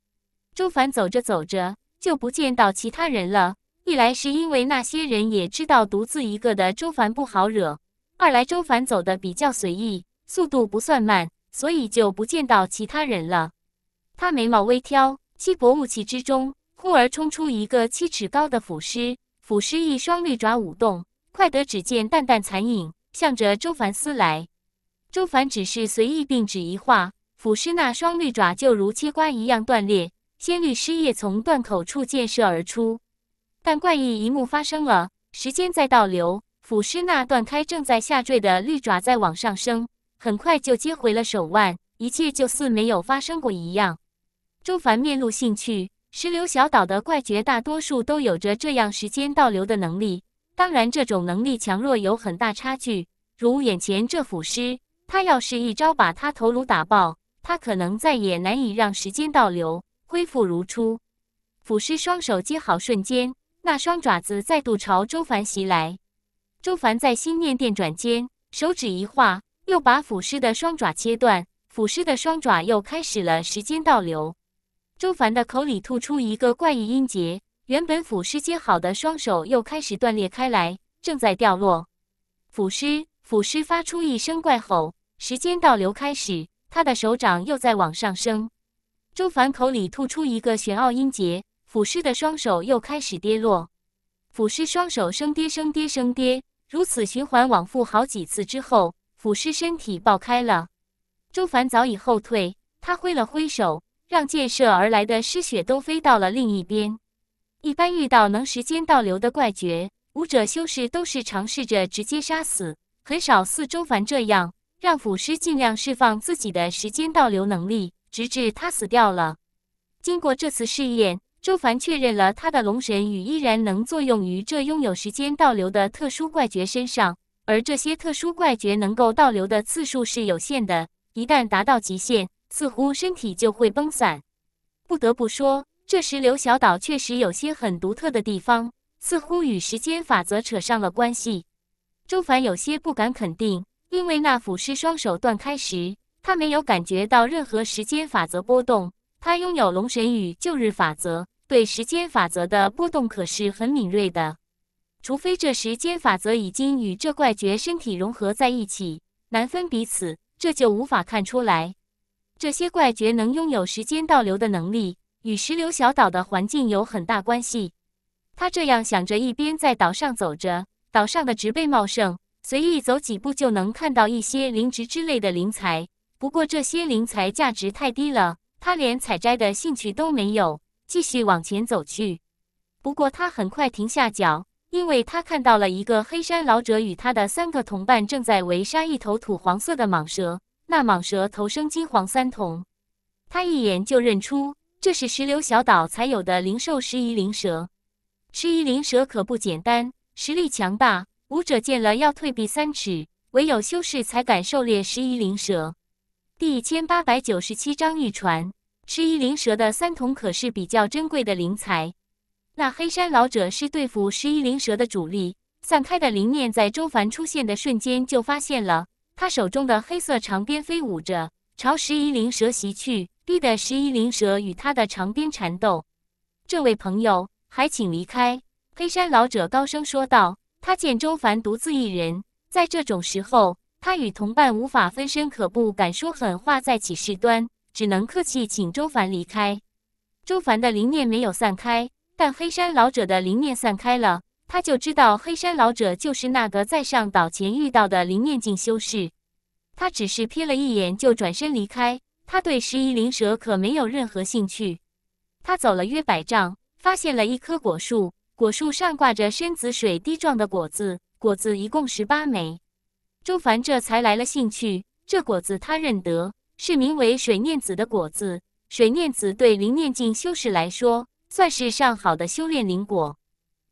周凡走着走着就不见到其他人了。一来是因为那些人也知道独自一个的周凡不好惹；二来周凡走的比较随意，速度不算慢，所以就不见到其他人了。他眉毛微挑，稀薄雾气之中，忽而冲出一个七尺高的腐尸。腐尸一双绿爪舞动，快得只见淡淡残影，向着周凡撕来。周凡只是随意并指一画，腐尸那双绿爪就如切瓜一样断裂，鲜绿尸液从断口处溅射而出。但怪异一幕发生了，时间在倒流，腐尸那断开正在下坠的绿爪在往上升，很快就接回了手腕，一切就似没有发生过一样。周凡面露兴趣，石流小岛的怪绝大多数都有着这样时间倒流的能力，当然这种能力强弱有很大差距。如眼前这腐尸，他要是一招把他头颅打爆。他可能再也难以让时间倒流，恢复如初。腐尸双手接好瞬间，那双爪子再度朝周凡袭来。周凡在心念电转间，手指一划，又把腐尸的双爪切断。腐尸的双爪又开始了时间倒流。周凡的口里吐出一个怪异音节，原本腐尸接好的双手又开始断裂开来，正在掉落。腐尸，腐尸发出一声怪吼，时间倒流开始。他的手掌又在往上升，周凡口里吐出一个玄奥音节，腐尸的双手又开始跌落。腐尸双手升、跌、升、跌、升、跌，如此循环往复好几次之后，腐尸身体爆开了。周凡早已后退，他挥了挥手，让溅射而来的尸血都飞到了另一边。一般遇到能时间倒流的怪绝，武者修士都是尝试着直接杀死，很少似周凡这样。让腐尸尽量释放自己的时间倒流能力，直至他死掉了。经过这次试验，周凡确认了他的龙神羽依然能作用于这拥有时间倒流的特殊怪绝身上，而这些特殊怪绝能够倒流的次数是有限的，一旦达到极限，似乎身体就会崩散。不得不说，这石流小岛确实有些很独特的地方，似乎与时间法则扯上了关系。周凡有些不敢肯定。因为那腐尸双手断开时，他没有感觉到任何时间法则波动。他拥有龙神与旧日法则，对时间法则的波动可是很敏锐的。除非这时间法则已经与这怪绝身体融合在一起，难分彼此，这就无法看出来。这些怪绝能拥有时间倒流的能力，与石流小岛的环境有很大关系。他这样想着，一边在岛上走着。岛上的植被茂盛。随意走几步就能看到一些灵植之类的灵材，不过这些灵材价值太低了，他连采摘的兴趣都没有。继续往前走去，不过他很快停下脚，因为他看到了一个黑山老者与他的三个同伴正在围杀一头土黄色的蟒蛇，那蟒蛇头生金黄三瞳。他一眼就认出这是石榴小岛才有的灵兽——十一灵蛇。十一灵蛇可不简单，实力强大。武者见了要退避三尺，唯有修士才敢狩猎十一灵蛇。第一千八百九十七章玉传。十一灵蛇的三瞳可是比较珍贵的灵材。那黑山老者是对付十一灵蛇的主力，散开的灵念在周凡出现的瞬间就发现了。他手中的黑色长鞭飞舞着，朝十一灵蛇袭去，逼得十一灵蛇与他的长鞭缠斗。这位朋友，还请离开！黑山老者高声说道。他见周凡独自一人，在这种时候，他与同伴无法分身，可不敢说狠话再起事端，只能客气请周凡离开。周凡的灵念没有散开，但黑山老者的灵念散开了，他就知道黑山老者就是那个在上岛前遇到的灵念镜修士。他只是瞥了一眼就转身离开，他对十一灵蛇可没有任何兴趣。他走了约百丈，发现了一棵果树。果树上挂着深紫水滴状的果子，果子一共十八枚。周凡这才来了兴趣，这果子他认得，是名为水念子的果子。水念子对灵念境修士来说，算是上好的修炼灵果。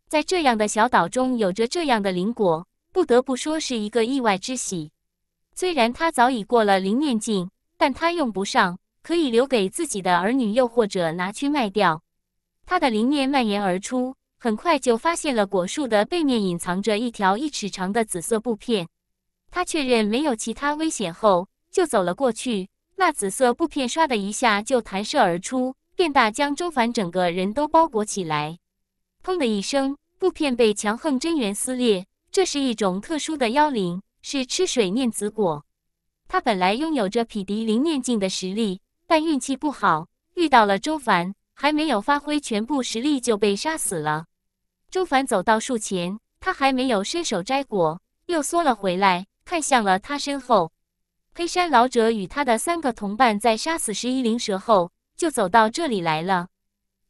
在这样的小岛中有着这样的灵果，不得不说是一个意外之喜。虽然他早已过了灵念境，但他用不上，可以留给自己的儿女，又或者拿去卖掉。他的灵念蔓延而出。很快就发现了果树的背面隐藏着一条一尺长的紫色布片，他确认没有其他危险后，就走了过去。那紫色布片唰的一下就弹射而出，变大将周凡整个人都包裹起来。砰的一声，布片被强横真元撕裂。这是一种特殊的妖灵，是吃水念子果。他本来拥有着匹敌灵念境的实力，但运气不好遇到了周凡。还没有发挥全部实力就被杀死了。周凡走到树前，他还没有伸手摘果，又缩了回来，看向了他身后。黑山老者与他的三个同伴在杀死十一灵蛇后，就走到这里来了。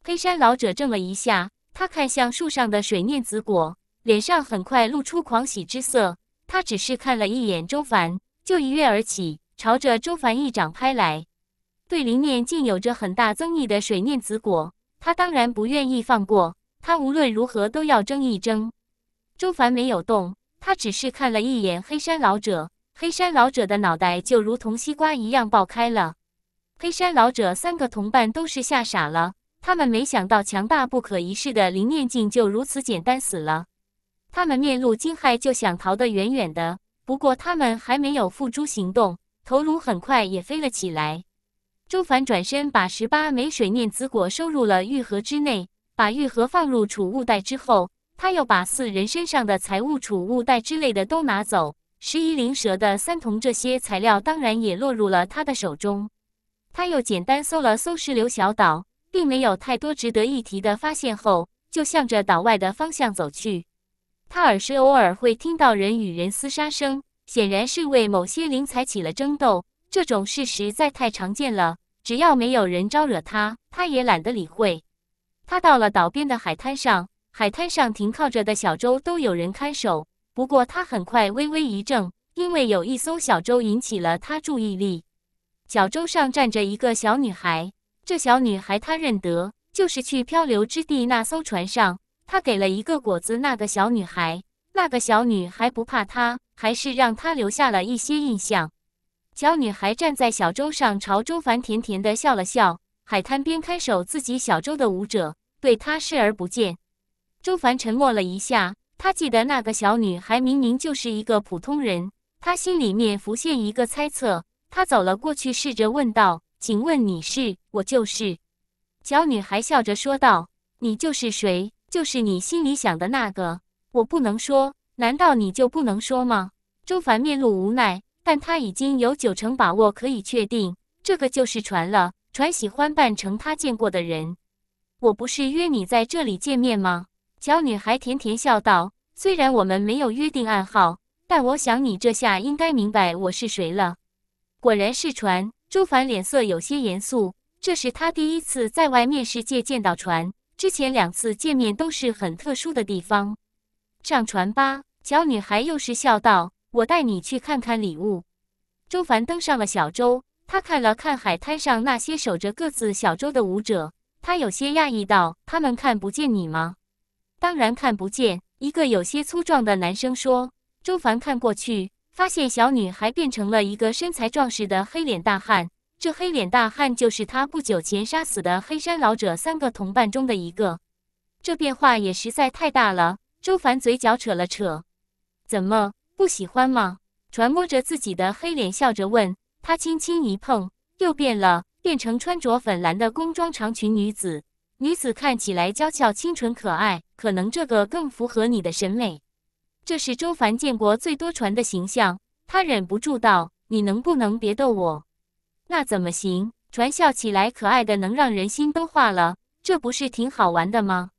黑山老者怔了一下，他看向树上的水念子果，脸上很快露出狂喜之色。他只是看了一眼周凡，就一跃而起，朝着周凡一掌拍来。对灵念竟有着很大争议的水念子果，他当然不愿意放过。他无论如何都要争一争。周凡没有动，他只是看了一眼黑山老者。黑山老者的脑袋就如同西瓜一样爆开了。黑山老者三个同伴都是吓傻了，他们没想到强大不可一世的灵念竟就如此简单死了。他们面露惊骇，就想逃得远远的。不过他们还没有付诸行动，头颅很快也飞了起来。周凡转身，把十八枚水念子果收入了玉盒之内，把玉盒放入储物袋之后，他又把四人身上的财物、储物袋之类的都拿走。十一灵蛇的三铜这些材料当然也落入了他的手中。他又简单搜了搜石流小岛，并没有太多值得一提的发现，后就向着岛外的方向走去。他耳时偶尔会听到人与人厮杀声，显然是为某些灵材起了争斗。这种事实在太常见了，只要没有人招惹他，他也懒得理会。他到了岛边的海滩上，海滩上停靠着的小舟都有人看守。不过他很快微微一怔，因为有一艘小舟引起了他注意力。小舟上站着一个小女孩，这小女孩他认得，就是去漂流之地那艘船上，他给了一个果子那个小女孩。那个小女孩不怕他，还是让他留下了一些印象。小女孩站在小舟上，朝周凡甜甜的笑了笑。海滩边看守自己小舟的舞者对她视而不见。周凡沉默了一下，他记得那个小女孩明明就是一个普通人。他心里面浮现一个猜测，他走了过去，试着问道：“请问你是？我就是。”小女孩笑着说道：“你就是谁？就是你心里想的那个？我不能说，难道你就不能说吗？”周凡面露无奈。但他已经有九成把握可以确定，这个就是船了。船喜欢扮成他见过的人。我不是约你在这里见面吗？小女孩甜甜笑道。虽然我们没有约定暗号，但我想你这下应该明白我是谁了。果然是船。朱凡脸色有些严肃。这是他第一次在外面世界见到船，之前两次见面都是很特殊的地方。上船吧。小女孩又是笑道。我带你去看看礼物。周凡登上了小舟，他看了看海滩上那些守着各自小舟的舞者，他有些讶异道：“他们看不见你吗？”“当然看不见。”一个有些粗壮的男生说。周凡看过去，发现小女孩变成了一个身材壮实的黑脸大汉。这黑脸大汉就是他不久前杀死的黑山老者三个同伴中的一个。这变化也实在太大了。周凡嘴角扯了扯：“怎么？”不喜欢吗？船摸着自己的黑脸笑着问他，轻轻一碰，又变了，变成穿着粉蓝的工装长裙女子。女子看起来娇俏清纯可爱，可能这个更符合你的审美。这是周凡见过最多船的形象。他忍不住道：“你能不能别逗我？”那怎么行？船笑起来，可爱的能让人心都化了，这不是挺好玩的吗？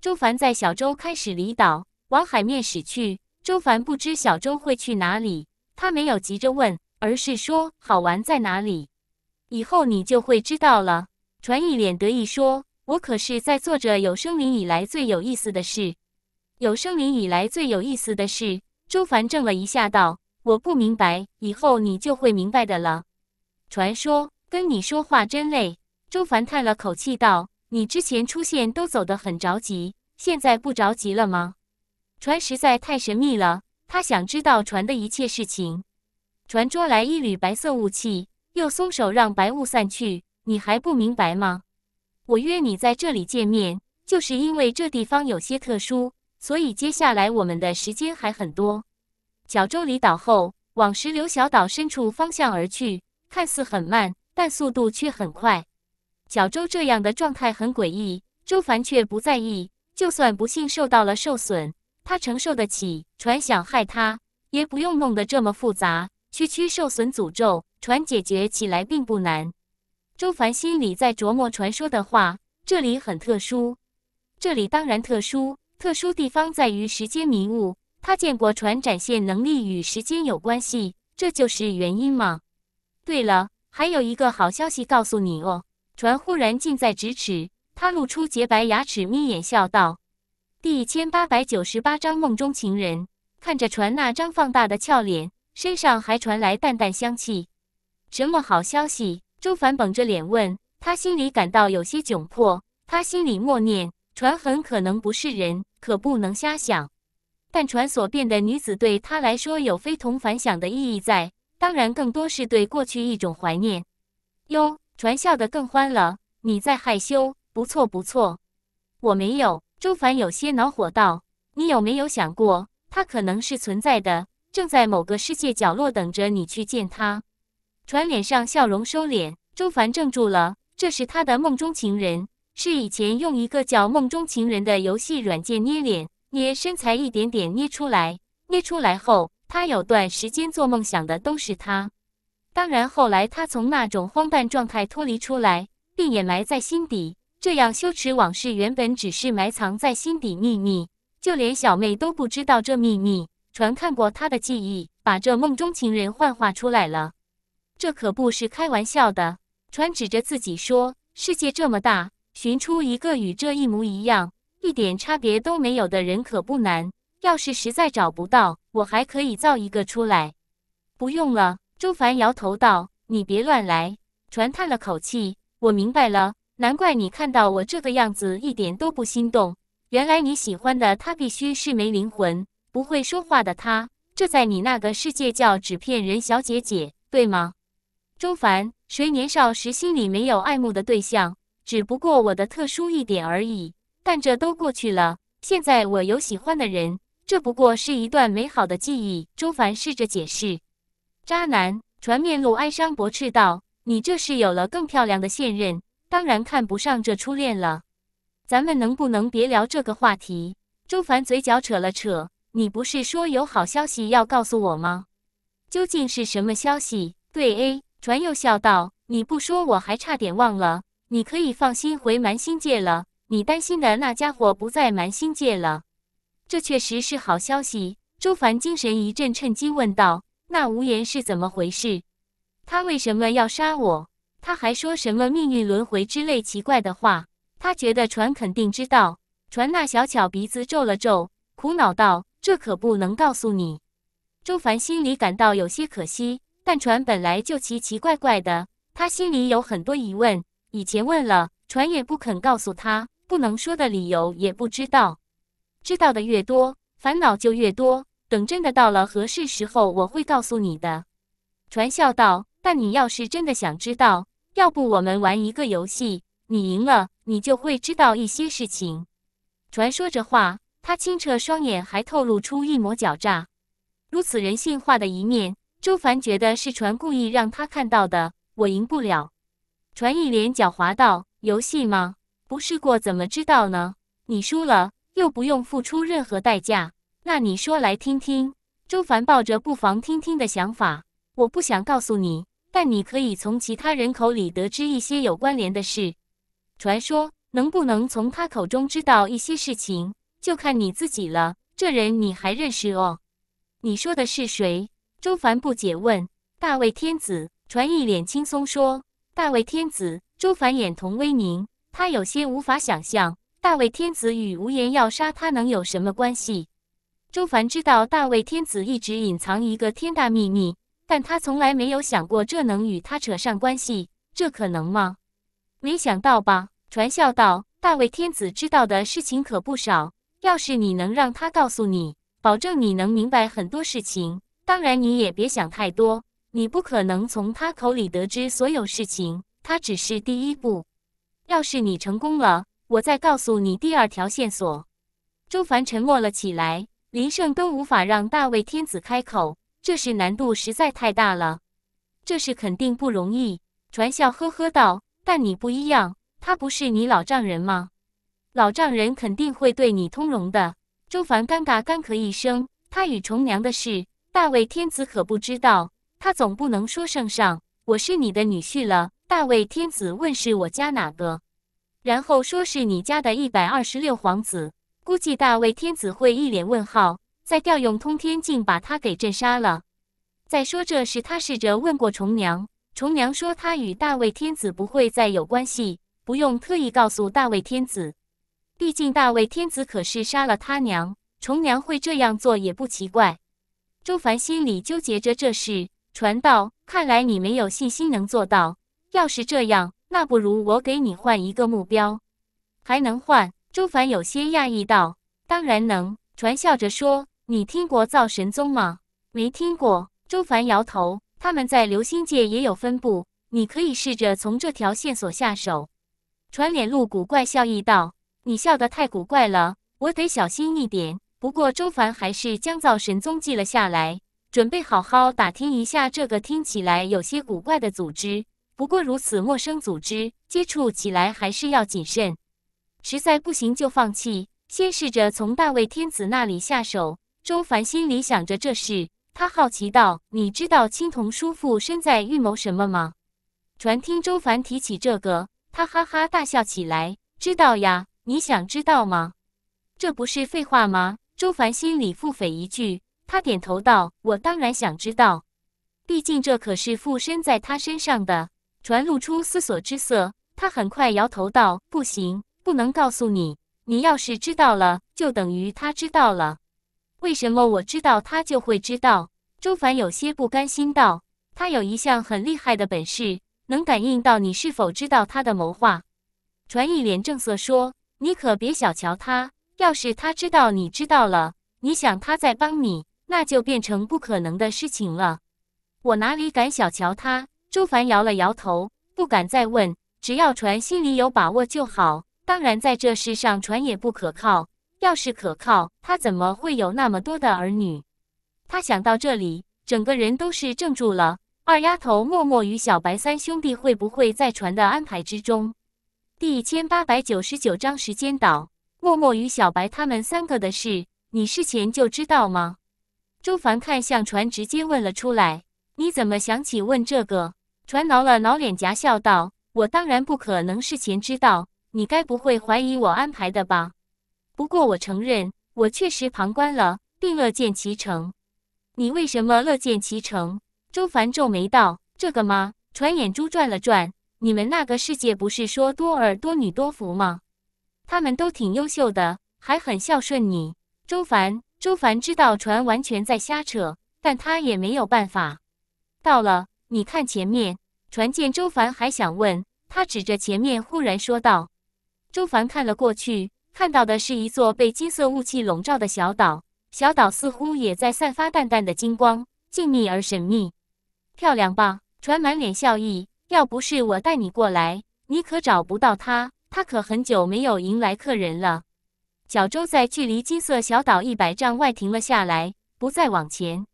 周凡在小舟开始离岛，往海面驶去。周凡不知小周会去哪里，他没有急着问，而是说：“好玩在哪里？以后你就会知道了。”传一脸得意说：“我可是在做着有生灵以来最有意思的事。”有生灵以来最有意思的事。周凡怔了一下，道：“我不明白，以后你就会明白的了。”传说跟你说话真累。周凡叹了口气道：“你之前出现都走得很着急，现在不着急了吗？”船实在太神秘了，他想知道船的一切事情。船捉来一缕白色雾气，又松手让白雾散去。你还不明白吗？我约你在这里见面，就是因为这地方有些特殊，所以接下来我们的时间还很多。角洲离岛后，往石流小岛深处方向而去，看似很慢，但速度却很快。角洲这样的状态很诡异，周凡却不在意，就算不幸受到了受损。他承受得起，船想害他，也不用弄得这么复杂。区区受损诅咒，船解决起来并不难。周凡心里在琢磨传说的话，这里很特殊，这里当然特殊。特殊地方在于时间迷雾，他见过船展现能力与时间有关系，这就是原因吗？对了，还有一个好消息告诉你哦。船忽然近在咫尺，他露出洁白牙齿，眯眼笑道。第一千八百九十八章梦中情人。看着船那张放大的俏脸，身上还传来淡淡香气。什么好消息？周凡绷着脸问，他心里感到有些窘迫。他心里默念：船很可能不是人，可不能瞎想。但船所变的女子对他来说有非同凡响的意义在，当然更多是对过去一种怀念。哟，船笑得更欢了。你在害羞？不错不错，我没有。周凡有些恼火道：“你有没有想过，他可能是存在的，正在某个世界角落等着你去见他？”船脸上笑容收敛，周凡怔住了。这是他的梦中情人，是以前用一个叫《梦中情人》的游戏软件捏脸、捏身材一点点捏出来。捏出来后，他有段时间做梦想的都是他。当然后来他从那种荒诞状态脱离出来，并掩埋在心底。这样羞耻往事原本只是埋藏在心底秘密，就连小妹都不知道这秘密。船看过他的记忆，把这梦中情人幻化出来了。这可不是开玩笑的。船指着自己说：“世界这么大，寻出一个与这一模一样、一点差别都没有的人可不难。要是实在找不到，我还可以造一个出来。”不用了，周凡摇头道：“你别乱来。”船叹了口气：“我明白了。”难怪你看到我这个样子一点都不心动，原来你喜欢的他必须是没灵魂、不会说话的他，这在你那个世界叫纸片人小姐姐，对吗？周凡，谁年少时心里没有爱慕的对象？只不过我的特殊一点而已，但这都过去了，现在我有喜欢的人，这不过是一段美好的记忆。周凡试着解释，渣男传面露哀伤驳斥道：“你这是有了更漂亮的现任。”当然看不上这初恋了，咱们能不能别聊这个话题？周凡嘴角扯了扯，你不是说有好消息要告诉我吗？究竟是什么消息？对，A 船又笑道：“你不说我还差点忘了，你可以放心回蛮心界了。你担心的那家伙不在蛮心界了，这确实是好消息。”周凡精神一振，趁机问道：“那无言是怎么回事？他为什么要杀我？”他还说什么命运轮回之类奇怪的话。他觉得船肯定知道。船那小巧鼻子皱了皱，苦恼道：“这可不能告诉你。”周凡心里感到有些可惜，但船本来就奇奇怪怪的，他心里有很多疑问。以前问了船也不肯告诉他，不能说的理由也不知道。知道的越多，烦恼就越多。等真的到了合适时候，我会告诉你的。船笑道：“但你要是真的想知道。”要不我们玩一个游戏，你赢了，你就会知道一些事情。传说着话，他清澈双眼还透露出一抹狡诈，如此人性化的一面，周凡觉得是船故意让他看到的。我赢不了，船一脸狡猾道：“游戏吗？不试过怎么知道呢？你输了又不用付出任何代价，那你说来听听。”周凡抱着不妨听听的想法，我不想告诉你。但你可以从其他人口里得知一些有关联的事。传说能不能从他口中知道一些事情，就看你自己了。这人你还认识哦？你说的是谁？周凡不解问。大卫天子传一脸轻松说。大卫天子，周凡眼瞳微凝，他有些无法想象大卫天子与无言要杀他能有什么关系。周凡知道大卫天子一直隐藏一个天大秘密。但他从来没有想过这能与他扯上关系，这可能吗？没想到吧？传笑道：“大卫天子知道的事情可不少，要是你能让他告诉你，保证你能明白很多事情。当然，你也别想太多，你不可能从他口里得知所有事情，他只是第一步。要是你成功了，我再告诉你第二条线索。”周凡沉默了起来，林胜都无法让大卫天子开口。这事难度实在太大了，这事肯定不容易。传笑呵呵道：“但你不一样，他不是你老丈人吗？老丈人肯定会对你通融的。”周凡尴尬干咳一声：“他与重娘的事，大卫天子可不知道。他总不能说圣上，我是你的女婿了。”大卫天子问：“是我家哪个？”然后说是你家的一百二十六皇子，估计大卫天子会一脸问号。再调用通天镜把他给震杀了。再说这事，他试着问过重娘，重娘说他与大卫天子不会再有关系，不用特意告诉大卫天子。毕竟大卫天子可是杀了他娘，重娘会这样做也不奇怪。周凡心里纠结着这事，传道：“看来你没有信心能做到。要是这样，那不如我给你换一个目标。”还能换？周凡有些讶异道：“当然能。”传笑着说。你听过造神宗吗？没听过。周凡摇头。他们在流星界也有分布，你可以试着从这条线索下手。传脸露古怪笑意道：“你笑得太古怪了，我得小心一点。”不过，周凡还是将造神宗记了下来，准备好好打听一下这个听起来有些古怪的组织。不过，如此陌生组织，接触起来还是要谨慎。实在不行就放弃，先试着从大卫天子那里下手。周凡心里想着这事，他好奇道：“你知道青铜叔父身在预谋什么吗？”船听周凡提起这个，他哈哈大笑起来：“知道呀，你想知道吗？这不是废话吗？”周凡心里腹诽一句，他点头道：“我当然想知道，毕竟这可是附身在他身上的。”船露出思索之色，他很快摇头道：“不行，不能告诉你。你要是知道了，就等于他知道了。”为什么我知道他就会知道？朱凡有些不甘心道：“他有一项很厉害的本事，能感应到你是否知道他的谋划。”传一脸正色说：“你可别小瞧他，要是他知道你知道了，你想他在帮你，那就变成不可能的事情了。”我哪里敢小瞧他？朱凡摇了摇头，不敢再问。只要传心里有把握就好。当然，在这世上，传也不可靠。要是可靠，他怎么会有那么多的儿女？他想到这里，整个人都是怔住了。二丫头默默与小白三兄弟会不会在船的安排之中？第一千八百九十九章时间岛。默默与小白他们三个的事，你事前就知道吗？周凡看向船，直接问了出来：“你怎么想起问这个？”船挠了挠脸颊，笑道：“我当然不可能事前知道，你该不会怀疑我安排的吧？”不过，我承认，我确实旁观了，并乐见其成。你为什么乐见其成？周凡皱眉道：“这个吗？”船眼珠转了转。你们那个世界不是说多儿多女多福吗？他们都挺优秀的，还很孝顺你。周凡，周凡知道船完全在瞎扯，但他也没有办法。到了，你看前面。船见周凡还想问他，指着前面忽然说道：“周凡看了过去。”看到的是一座被金色雾气笼罩的小岛，小岛似乎也在散发淡淡的金光，静谧而神秘。漂亮吧？船满脸笑意。要不是我带你过来，你可找不到他，他可很久没有迎来客人了。小舟在距离金色小岛一百丈外停了下来，不再往前。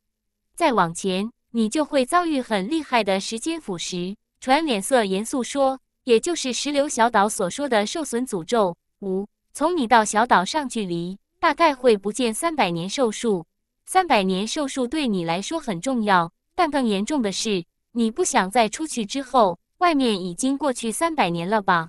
再往前，你就会遭遇很厉害的时间腐蚀。船脸色严肃说：“也就是石榴小岛所说的受损诅咒五。”从你到小岛上，距离大概会不见三百年寿数。三百年寿数对你来说很重要，但更严重的是，你不想再出去之后，外面已经过去三百年了吧？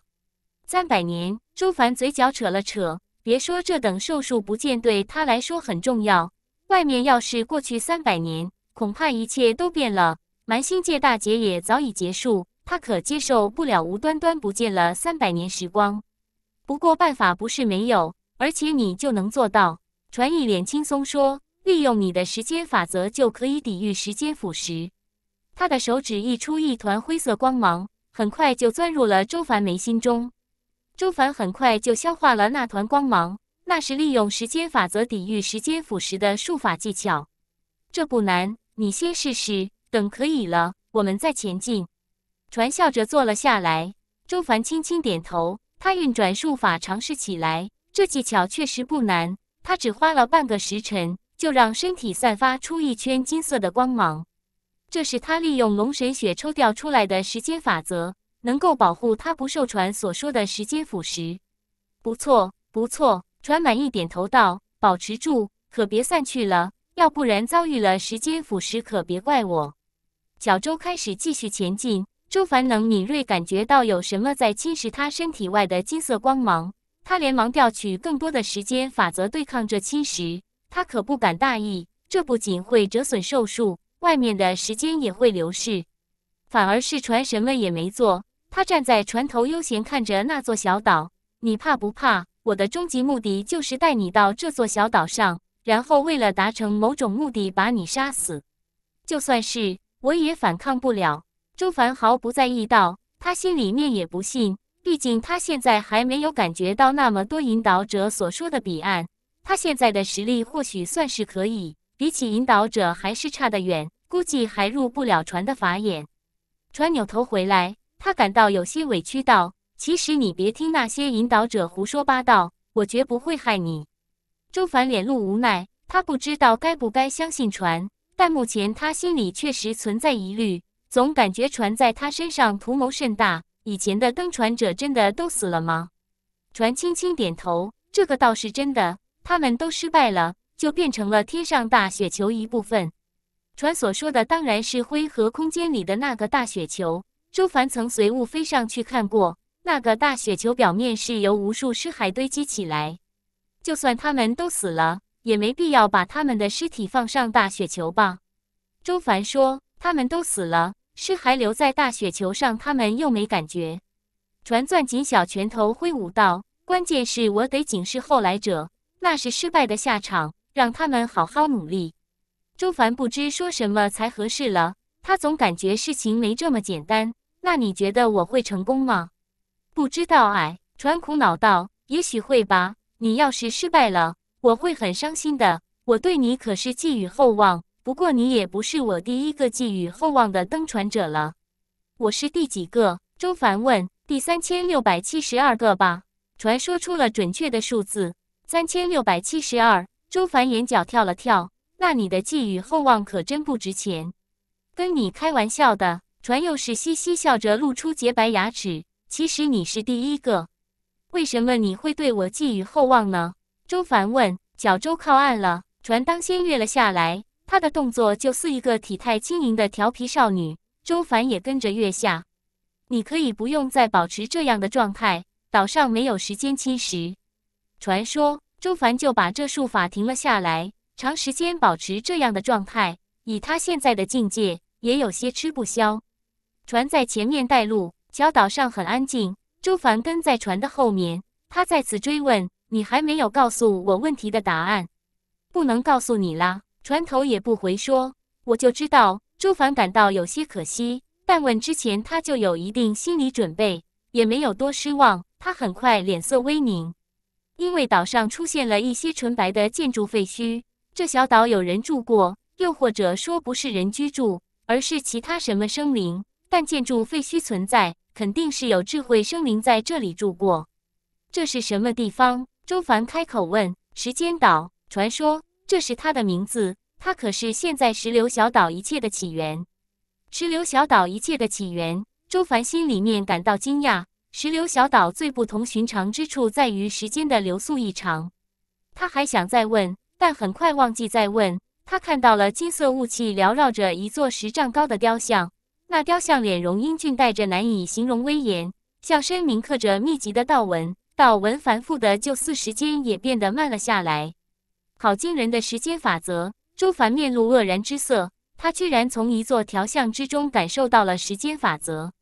三百年，周凡嘴角扯了扯。别说这等寿数不见对他来说很重要，外面要是过去三百年，恐怕一切都变了。蛮星界大劫也早已结束，他可接受不了无端端不见了三百年时光。不过办法不是没有，而且你就能做到。船一脸轻松说：“利用你的时间法则，就可以抵御时间腐蚀。”他的手指溢出一团灰色光芒，很快就钻入了周凡眉心中。周凡很快就消化了那团光芒，那是利用时间法则抵御时间腐蚀的术法技巧。这不难，你先试试，等可以了，我们再前进。船笑着坐了下来，周凡轻轻点头。他运转术法尝试起来，这技巧确实不难。他只花了半个时辰，就让身体散发出一圈金色的光芒。这是他利用龙神血抽调出来的时间法则，能够保护他不受船所说的时间腐蚀。不错，不错，船满意点头道：“保持住，可别散去了，要不然遭遇了时间腐蚀，可别怪我。”小舟开始继续前进。周凡能敏锐感觉到有什么在侵蚀他身体外的金色光芒，他连忙调取更多的时间法则对抗这侵蚀。他可不敢大意，这不仅会折损寿数，外面的时间也会流逝。反而是船什么也没做，他站在船头悠闲看着那座小岛。你怕不怕？我的终极目的就是带你到这座小岛上，然后为了达成某种目的把你杀死。就算是我也反抗不了。周凡毫不在意道：“他心里面也不信，毕竟他现在还没有感觉到那么多引导者所说的彼岸。他现在的实力或许算是可以，比起引导者还是差得远，估计还入不了船的法眼。”船扭头回来，他感到有些委屈道：“其实你别听那些引导者胡说八道，我绝不会害你。”周凡脸露无奈，他不知道该不该相信船，但目前他心里确实存在疑虑。总感觉船在他身上图谋甚大。以前的登船者真的都死了吗？船轻轻点头，这个倒是真的。他们都失败了，就变成了天上大雪球一部分。船所说的当然是灰和空间里的那个大雪球。周凡曾随雾飞上去看过，那个大雪球表面是由无数尸骸堆积起来。就算他们都死了，也没必要把他们的尸体放上大雪球吧？周凡说，他们都死了。尸骸留在大雪球上，他们又没感觉。船攥紧小拳头，挥舞道：“关键是我得警示后来者，那是失败的下场。让他们好好努力。”周凡不知说什么才合适了，他总感觉事情没这么简单。那你觉得我会成功吗？不知道，哎。船苦恼道：“也许会吧。你要是失败了，我会很伤心的。我对你可是寄予厚望。”不过你也不是我第一个寄予厚望的登船者了，我是第几个？周凡问。第三千六百七十二个吧。传说出了准确的数字，三千六百七十二。周凡眼角跳了跳，那你的寄予厚望可真不值钱。跟你开玩笑的，船又是嘻嘻笑着露出洁白牙齿。其实你是第一个。为什么你会对我寄予厚望呢？周凡问。小舟靠岸了，船当先跃了下来。她的动作就似一个体态轻盈的调皮少女，周凡也跟着跃下。你可以不用再保持这样的状态，岛上没有时间侵蚀。传说，周凡就把这术法停了下来。长时间保持这样的状态，以他现在的境界，也有些吃不消。船在前面带路，小岛上很安静。周凡跟在船的后面，他再次追问：“你还没有告诉我问题的答案。”不能告诉你啦。船头也不回说，我就知道。朱凡感到有些可惜，但问之前他就有一定心理准备，也没有多失望。他很快脸色微凝，因为岛上出现了一些纯白的建筑废墟。这小岛有人住过，又或者说不是人居住，而是其他什么生灵。但建筑废墟存在，肯定是有智慧生灵在这里住过。这是什么地方？周凡开口问。时间岛传说，这是他的名字。它可是现在石流小岛一切的起源，石流小岛一切的起源。周凡心里面感到惊讶。石流小岛最不同寻常之处在于时间的流速异常。他还想再问，但很快忘记再问。他看到了金色雾气缭绕着一座十丈高的雕像，那雕像脸容英俊，带着难以形容威严，像身铭刻着密集的道文，道文繁复的，就似时间也变得慢了下来。好惊人的时间法则！朱凡面露愕然之色，他居然从一座雕像之中感受到了时间法则。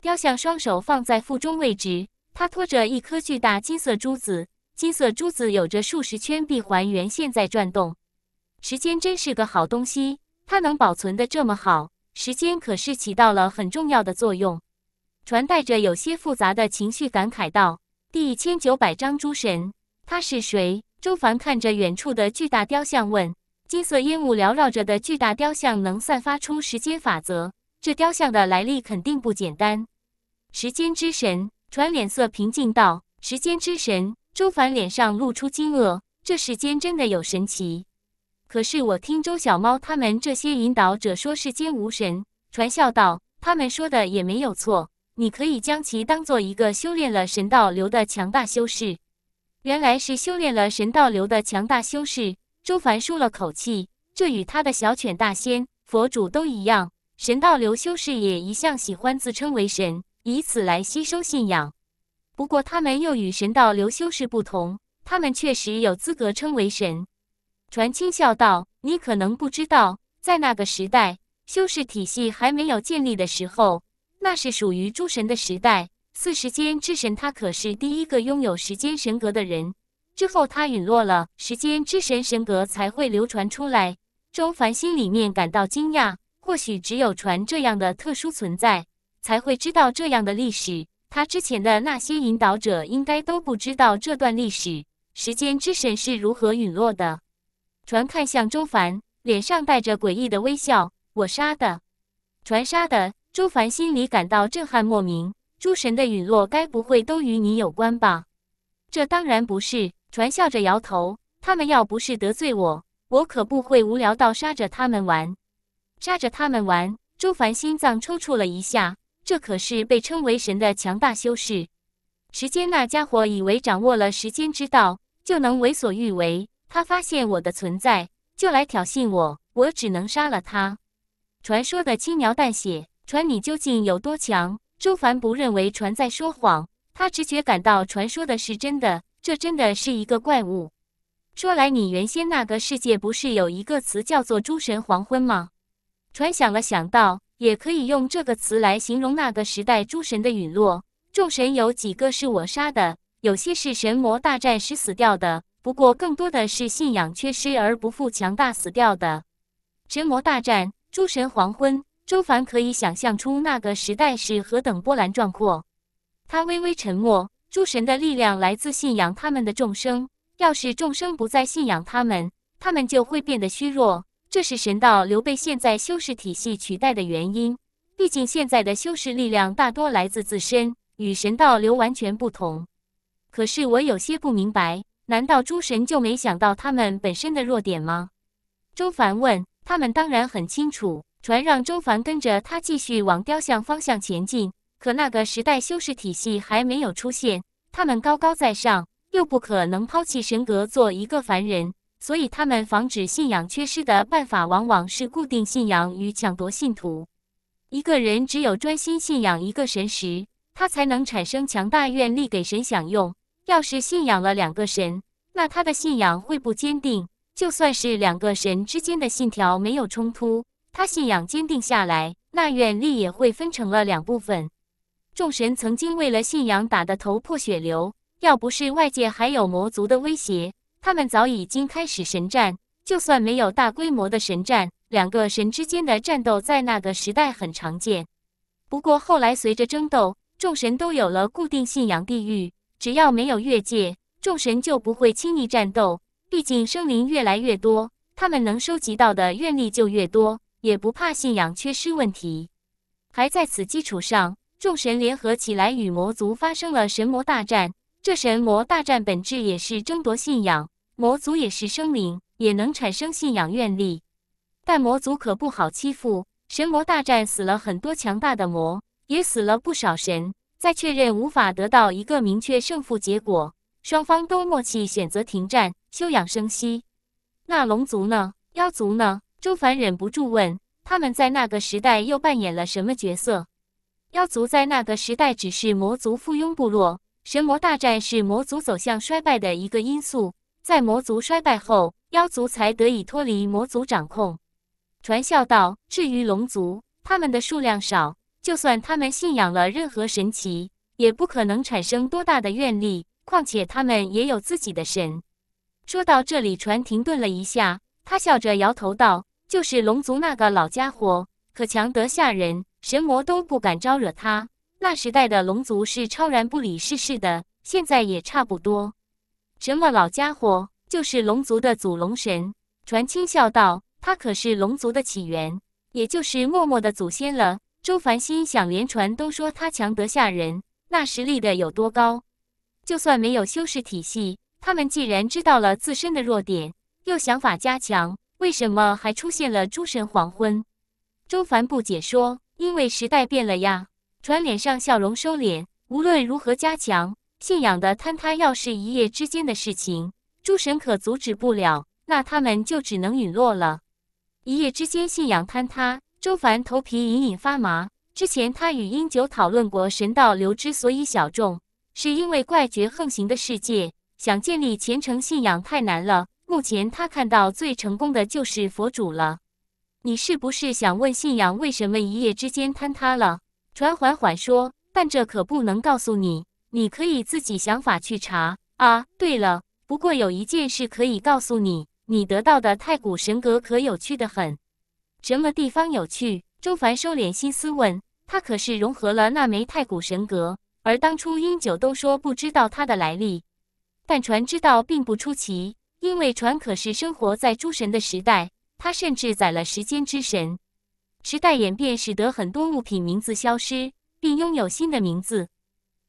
雕像双手放在腹中位置，他托着一颗巨大金色珠子，金色珠子有着数十圈闭环圆现在转动。时间真是个好东西，它能保存的这么好，时间可是起到了很重要的作用。传带着有些复杂的情绪感慨道：“第一千九百章诸神，他是谁？”周凡看着远处的巨大雕像问。金色烟雾缭绕着的巨大雕像，能散发出时间法则。这雕像的来历肯定不简单。时间之神传脸色平静道：“时间之神。”周凡脸上露出惊愕：“这时间真的有神奇？可是我听周小猫他们这些引导者说，世间无神。”传笑道：“他们说的也没有错。你可以将其当做一个修炼了神道流的强大修士。原来是修炼了神道流的强大修士。”周凡舒了口气，这与他的小犬大仙、佛主都一样，神道流修士也一向喜欢自称为神，以此来吸收信仰。不过他们又与神道流修士不同，他们确实有资格称为神。传清笑道：“你可能不知道，在那个时代，修士体系还没有建立的时候，那是属于诸神的时代。四时间之神，他可是第一个拥有时间神格的人。”之后他陨落了，时间之神神格才会流传出来。周凡心里面感到惊讶，或许只有传这样的特殊存在，才会知道这样的历史。他之前的那些引导者应该都不知道这段历史，时间之神是如何陨落的。传看向周凡，脸上带着诡异的微笑：“我杀的，传杀的。”周凡心里感到震撼莫名，诸神的陨落该不会都与你有关吧？这当然不是。传笑着摇头，他们要不是得罪我，我可不会无聊到杀着他们玩。杀着他们玩，朱凡心脏抽搐了一下。这可是被称为神的强大修士。时间那家伙以为掌握了时间之道就能为所欲为，他发现我的存在就来挑衅我，我只能杀了他。传说的轻描淡写，传你究竟有多强？朱凡不认为传在说谎，他直觉感到传说的是真的。这真的是一个怪物。说来，你原先那个世界不是有一个词叫做“诸神黄昏”吗？船想了想道，也可以用这个词来形容那个时代诸神的陨落。众神有几个是我杀的，有些是神魔大战时死掉的，不过更多的是信仰缺失而不复强大死掉的。神魔大战，诸神黄昏，周凡可以想象出那个时代是何等波澜壮阔。他微微沉默。诸神的力量来自信仰他们的众生，要是众生不再信仰他们，他们就会变得虚弱。这是神道流被现在修士体系取代的原因。毕竟现在的修士力量大多来自自身，与神道流完全不同。可是我有些不明白，难道诸神就没想到他们本身的弱点吗？周凡问。他们当然很清楚。船让周凡跟着他继续往雕像方向前进。可那个时代，修士体系还没有出现，他们高高在上，又不可能抛弃神格做一个凡人，所以他们防止信仰缺失的办法，往往是固定信仰与抢夺信徒。一个人只有专心信仰一个神时，他才能产生强大愿力给神享用。要是信仰了两个神，那他的信仰会不坚定。就算是两个神之间的信条没有冲突，他信仰坚定下来，那愿力也会分成了两部分。众神曾经为了信仰打得头破血流，要不是外界还有魔族的威胁，他们早已经开始神战。就算没有大规模的神战，两个神之间的战斗在那个时代很常见。不过后来随着争斗，众神都有了固定信仰地域，只要没有越界，众神就不会轻易战斗。毕竟生灵越来越多，他们能收集到的愿力就越多，也不怕信仰缺失问题。还在此基础上。众神联合起来与魔族发生了神魔大战，这神魔大战本质也是争夺信仰。魔族也是生灵，也能产生信仰愿力，但魔族可不好欺负。神魔大战死了很多强大的魔，也死了不少神。在确认无法得到一个明确胜负结果，双方都默契选择停战休养生息。那龙族呢？妖族呢？周凡忍不住问，他们在那个时代又扮演了什么角色？妖族在那个时代只是魔族附庸部落，神魔大战是魔族走向衰败的一个因素。在魔族衰败后，妖族才得以脱离魔族掌控。传笑道：“至于龙族，他们的数量少，就算他们信仰了任何神奇，也不可能产生多大的愿力。况且他们也有自己的神。”说到这里，船停顿了一下，他笑着摇头道：“就是龙族那个老家伙。”可强得吓人，神魔都不敢招惹他。那时代的龙族是超然不理世事的，现在也差不多。什么老家伙，就是龙族的祖龙神。传清笑道：“他可是龙族的起源，也就是默默的祖先了。”周凡心想，连传都说他强得吓人，那实力的有多高？就算没有修士体系，他们既然知道了自身的弱点，又想法加强，为什么还出现了诸神黄昏？周凡不解说：“因为时代变了呀。”船脸上笑容收敛。无论如何加强信仰的坍塌，要是一夜之间的事情，诸神可阻止不了，那他们就只能陨落了。一夜之间信仰坍塌，周凡头皮隐隐发麻。之前他与英九讨论过，神道流之所以小众，是因为怪绝横行的世界，想建立虔诚信仰太难了。目前他看到最成功的就是佛主了。你是不是想问信仰为什么一夜之间坍塌了？船缓缓说，但这可不能告诉你，你可以自己想法去查啊。对了，不过有一件事可以告诉你，你得到的太古神格可有趣的很。什么地方有趣？周凡收敛心思问，他可是融合了那枚太古神格，而当初英九都说不知道它的来历，但船知道并不出奇，因为船可是生活在诸神的时代。他甚至宰了时间之神。时代演变使得很多物品名字消失，并拥有新的名字。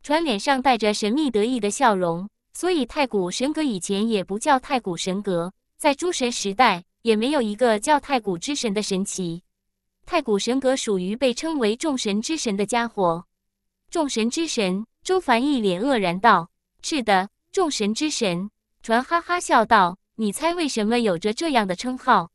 船脸上带着神秘得意的笑容。所以太古神格以前也不叫太古神格，在诸神时代也没有一个叫太古之神的神奇。太古神格属于被称为众神之神的家伙。众神之神，周凡一脸愕然道：“是的，众神之神。”船哈哈笑道：“你猜为什么有着这样的称号？”